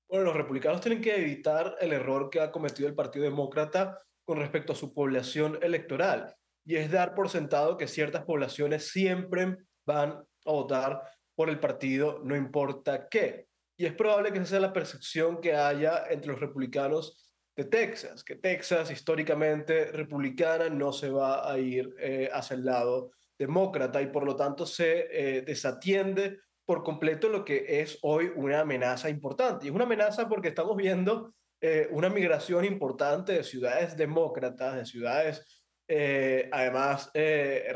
Bueno, los republicanos tienen que evitar el error que ha cometido el Partido Demócrata con respecto a su población electoral, y es dar por sentado que ciertas poblaciones siempre van a votar por el partido, no importa qué. Y es probable que esa sea la percepción que haya entre los republicanos de Texas, que Texas históricamente republicana no se va a ir eh, hacia el lado demócrata y por lo tanto se eh, desatiende por completo lo que es hoy una amenaza importante. Y es una amenaza porque estamos viendo eh, una migración importante de ciudades demócratas, de ciudades además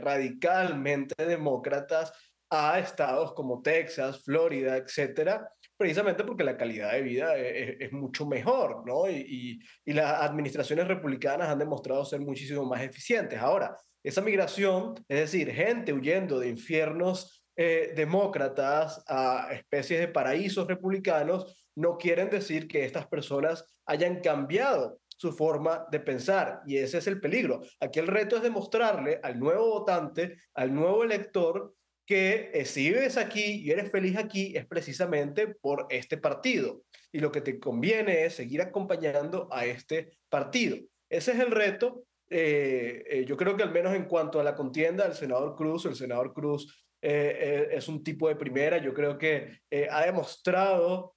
radicalmente demócratas a estados como Texas, Florida, etcétera, precisamente porque la calidad de vida e-, e-, es, mucho mejor, ¿no? Y, las administraciones republicanas han demostrado ser muchísimo más eficientes. Ahora, esa migración, es decir, gente huyendo de infiernos eh, demócratas a especies de paraísos republicanos, no quieren decir que estas personas hayan cambiado su forma de pensar. Y ese es el peligro. Aquí el reto es demostrarle al nuevo votante, al nuevo elector, que eh, si vives aquí y eres feliz aquí es precisamente por este partido. Y lo que te conviene es seguir acompañando a este partido. Ese es el reto. Eh, eh, yo creo que al menos en cuanto a la contienda del senador Cruz, el senador Cruz es un tipo de primera. Yo creo que ha demostrado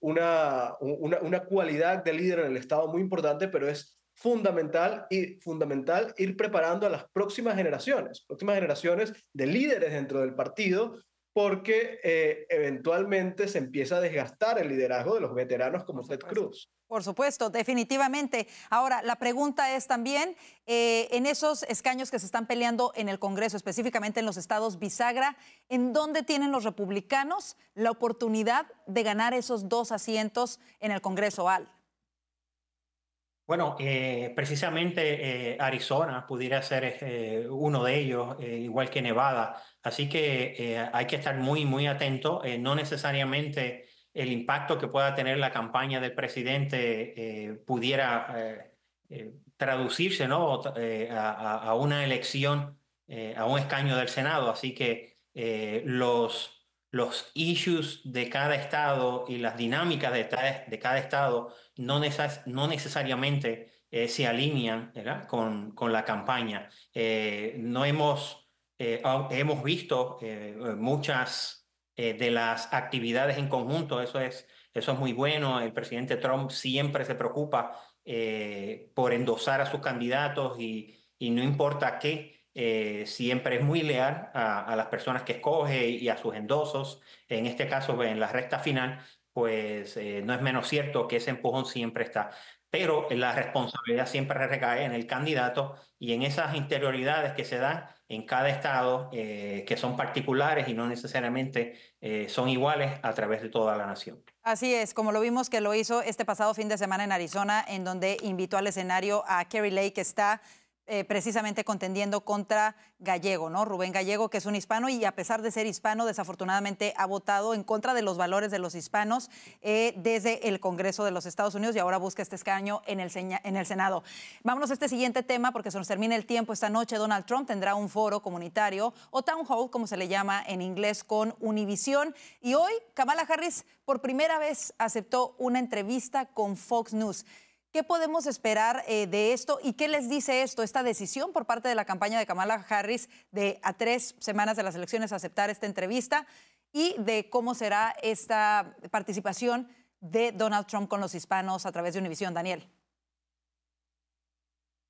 una, una, una, cualidad de líder en el Estado muy importante, pero es fundamental y fundamental ir preparando a las próximas generaciones, próximas generaciones de líderes dentro del partido, porque eh, eventualmente se empieza a desgastar el liderazgo de los veteranos como Ted Cruz. Por supuesto, definitivamente. Ahora, la pregunta es también, eh, en esos escaños que se están peleando en el Congreso, específicamente en los estados bisagra, ¿en dónde tienen los republicanos la oportunidad de ganar esos dos asientos en el Congreso, Al? Bueno, eh, precisamente eh, Arizona pudiera ser eh, uno de ellos, igual que Nevada. Así que hay que estar muy, muy atento. no necesariamente el impacto que pueda tener la campaña del presidente pudiera traducirse ¿no? a, una elección, a un escaño del Senado. Así que los los issues de cada estado y las dinámicas de, cada, estado no, no necesariamente eh, se alinean con, con, la campaña. Eh, no hemos, eh, hemos visto muchas de las actividades en conjunto, eso es, eso es muy bueno, el presidente Trump siempre se preocupa por endosar a sus candidatos y, y no importa qué. Eh, siempre es muy leal a, las personas que escoge y a sus endosos. En este caso, en la recta final, pues eh, no es menos cierto que ese empujón siempre está. Pero la responsabilidad siempre recae en el candidato y en esas interioridades que se dan en cada estado, eh, que son particulares y no necesariamente son iguales a través de toda la nación. Así es, como lo vimos que lo hizo este pasado fin de semana en Arizona, en donde invitó al escenario a Kerry Lake, que está eh, precisamente contendiendo contra Gallego, ¿no? Rubén Gallego, que es un hispano y a pesar de ser hispano, desafortunadamente ha votado en contra de los valores de los hispanos eh, desde el Congreso de los Estados Unidos y ahora busca este escaño en el, en el Senado. Vámonos a este siguiente tema porque se nos termina el tiempo. Esta noche Donald Trump tendrá un foro comunitario o town hall, como se le llama en inglés, con Univisión. Y hoy Kamala Harris por primera vez aceptó una entrevista con Fox News. ¿Qué podemos esperar eh, de esto y qué les dice esto, esta decisión por parte de la campaña de Kamala Harris de a tres semanas de las elecciones aceptar esta entrevista y de cómo será esta participación de Donald Trump con los hispanos a través de Univisión, Daniel?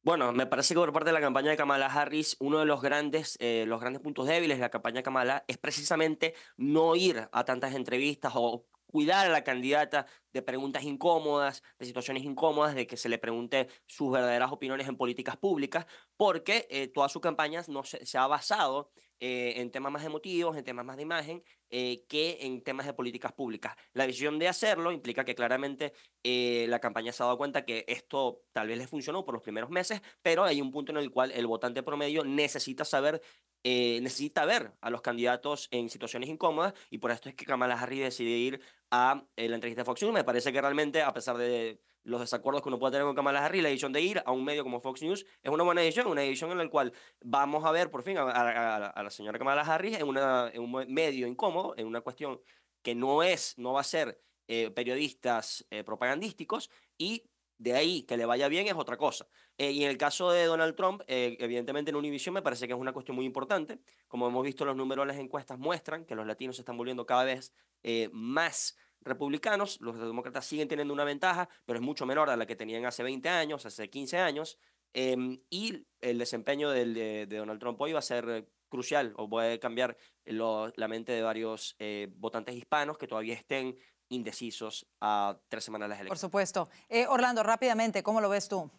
Bueno, me parece que por parte de la campaña de Kamala Harris, uno de los grandes, eh, los grandes puntos débiles de la campaña de Kamala es precisamente no ir a tantas entrevistas o cuidar a la candidata de preguntas incómodas, de situaciones incómodas, de que se le pregunte sus verdaderas opiniones en políticas públicas, porque eh, toda su campaña se, ha basado eh, en temas más emotivos, en temas más de imagen, eh, que en temas de políticas públicas. La decisión de hacerlo implica que claramente la campaña se ha dado cuenta que esto tal vez le funcionó por los primeros meses, pero hay un punto en el cual el votante promedio necesita saber eh, necesita ver a los candidatos en situaciones incómodas y por esto es que Kamala Harris decide ir a eh, la entrevista de Fox News. Me parece que realmente, a pesar de los desacuerdos que uno pueda tener con Kamala Harris, la decisión de ir a un medio como Fox News es una buena edición una edición en la cual vamos a ver por fin a, la señora Kamala Harris en, una, un medio incómodo, en una cuestión que no es, no va a ser eh, periodistas propagandísticos y de ahí que le vaya bien es otra cosa. Eh, y en el caso de Donald Trump, eh, evidentemente en Univision me parece que es una cuestión muy importante. Como hemos visto, los números en las encuestas muestran que los latinos se están volviendo cada vez eh, más republicanos. Los demócratas siguen teniendo una ventaja, pero es mucho menor a la que tenían hace 20 años, hace 15 años. Em, y el desempeño de, Donald Trump hoy va a ser crucial o puede cambiar la mente de varios votantes hispanos que todavía estén indecisos a tres semanas de las elecciones. Por supuesto. Eh, Orlando, rápidamente, ¿cómo lo ves tú?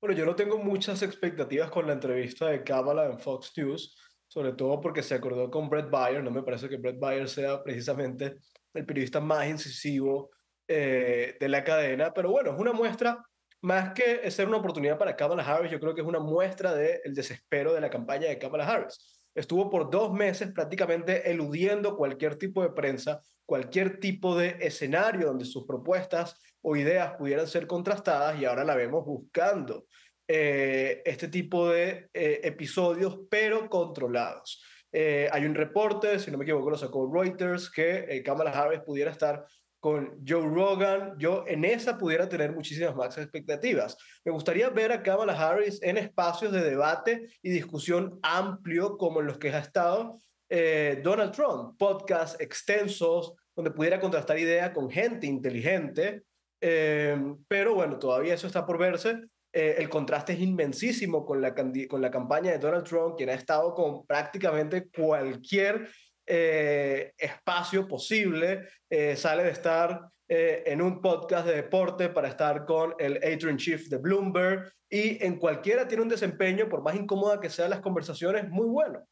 Bueno, yo no tengo muchas expectativas con la entrevista de Cábala en Fox News, sobre todo porque se acordó con Brett Bayer. No me parece que Brett Bayer sea precisamente el periodista más incisivo eh, de la cadena, pero bueno, es una muestra más que ser una oportunidad para Kamala Harris, yo creo que es una muestra del el desespero de la campaña de Kamala Harris. Estuvo por dos meses prácticamente eludiendo cualquier tipo de prensa, cualquier tipo de escenario donde sus propuestas o ideas pudieran ser contrastadas y ahora la vemos buscando eh, este tipo de eh, episodios, pero controlados. Eh, hay un reporte, si no me equivoco, lo sacó Reuters, que Kamala Harris pudiera estar con Joe Rogan. Yo en esa pudiera tener muchísimas más expectativas. Me gustaría ver a Kamala Harris en espacios de debate y discusión amplio como en los que ha estado, eh, Donald Trump, podcasts extensos donde pudiera contrastar ideas con gente inteligente, eh, pero bueno, todavía eso está por verse. Eh, el contraste es inmensísimo con la, con la campaña de Donald Trump, quien ha estado con prácticamente cualquier espacio posible. sale de estar en un podcast de deporte para estar con el Adrian Chief de Bloomberg y en cualquiera tiene un desempeño, por más incómoda que sean las conversaciones, muy bueno.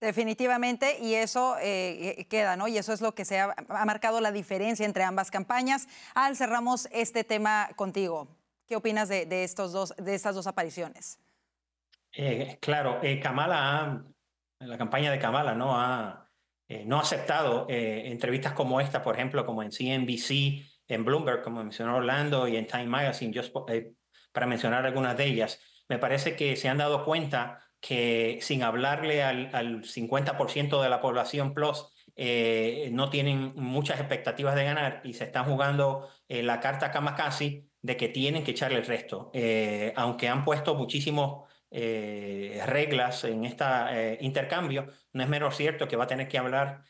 Definitivamente, y eso eh, eh, queda, ¿no? Y eso es lo que se ha, marcado la diferencia entre ambas campañas. Al, cerramos este tema contigo. ¿Qué opinas de, estos dos, de estas dos apariciones? Eh, claro, Kamala, la campaña de Kamala, ¿no? Ha, no ha aceptado entrevistas como esta, por ejemplo, como en CNBC, en Bloomberg, como mencionó Orlando, y en Time Magazine, just, para mencionar algunas de ellas. Me parece que se han dado cuenta que sin hablarle al, al 50% de la población plus, eh, no tienen muchas expectativas de ganar y se están jugando eh, la carta casi de que tienen que echarle el resto. Eh, aunque han puesto muchísimas reglas en este intercambio, no es menos cierto que va a tener que hablar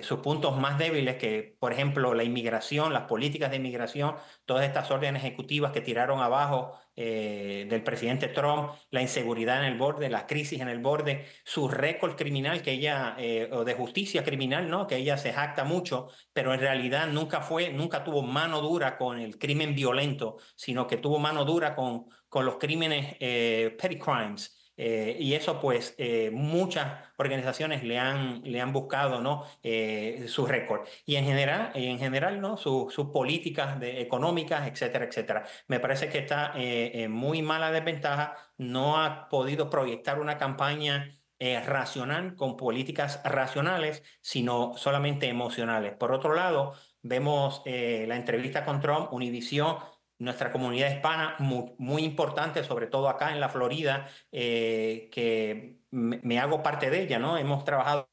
sus puntos más débiles, que por ejemplo la inmigración, las políticas de inmigración, todas estas órdenes ejecutivas que tiraron abajo eh, del presidente Trump, la inseguridad en el borde, la crisis en el borde, su récord criminal que ella, eh, o de justicia criminal, ¿no? Que ella se jacta mucho, pero en realidad nunca fue, nunca tuvo mano dura con el crimen violento, sino que tuvo mano dura con, con los crímenes, eh, petty crimes, eh, y eso pues eh, muchas organizaciones le han, le han buscado ¿no? Eh, su récord. Y en general, en general ¿no? sus políticas económicas, etcétera, etcétera. Me parece que está en muy mala desventaja, no ha podido proyectar una campaña racional con políticas racionales, sino solamente emocionales. Por otro lado, vemos la entrevista con Trump, Univision nuestra comunidad hispana muy, importante, sobre todo acá en la Florida, eh, que me, hago parte de ella, ¿no? Hemos trabajado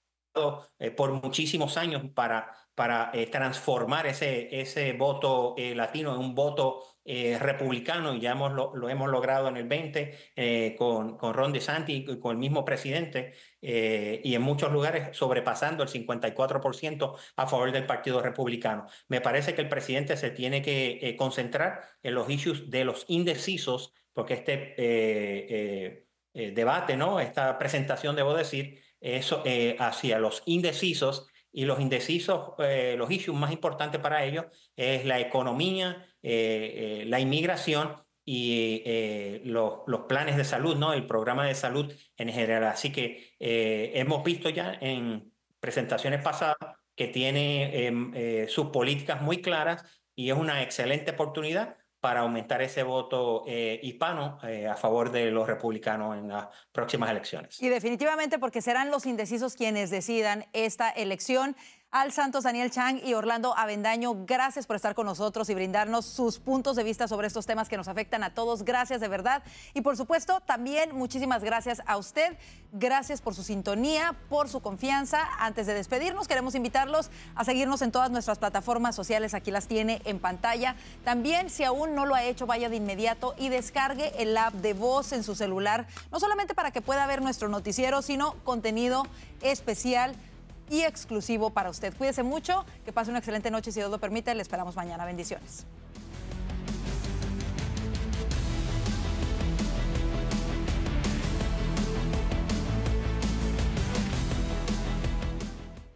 eh, por muchísimos años para, para eh, transformar ese, ese voto latino en un voto eh, republicano y ya hemos, lo, hemos logrado en el 20 eh, con, con, Ron DeSantis y con el mismo presidente, eh, y en muchos lugares sobrepasando el 54% a favor del Partido Republicano. Me parece que el presidente se tiene que concentrar en los issues de los indecisos, porque este debate, ¿no? esta presentación, debo decir, eso, hacia los indecisos, y los indecisos, los issues más importantes para ellos es la economía, eh, eh, la inmigración y eh, los, planes de salud, ¿no? el programa de salud en general. Así que hemos visto ya en presentaciones pasadas que tiene em, sus políticas muy claras y es una excelente oportunidad para aumentar ese voto eh, hispano a favor de los republicanos en las próximas elecciones. Y definitivamente porque serán los indecisos quienes decidan esta elección. Al Santos, Daniel Chang y Orlando Avendaño, gracias por estar con nosotros y brindarnos sus puntos de vista sobre estos temas que nos afectan a todos. Gracias de verdad. Y por supuesto, también muchísimas gracias a usted. Gracias por su sintonía, por su confianza. Antes de despedirnos, queremos invitarlos a seguirnos en todas nuestras plataformas sociales. Aquí las tiene en pantalla. También, si aún no lo ha hecho, vaya de inmediato y descargue el app de voz en su celular, no solamente para que pueda ver nuestro noticiero, sino contenido especial y exclusivo para usted. Cuídese mucho, que pase una excelente noche si Dios lo permite. Le esperamos mañana. Bendiciones.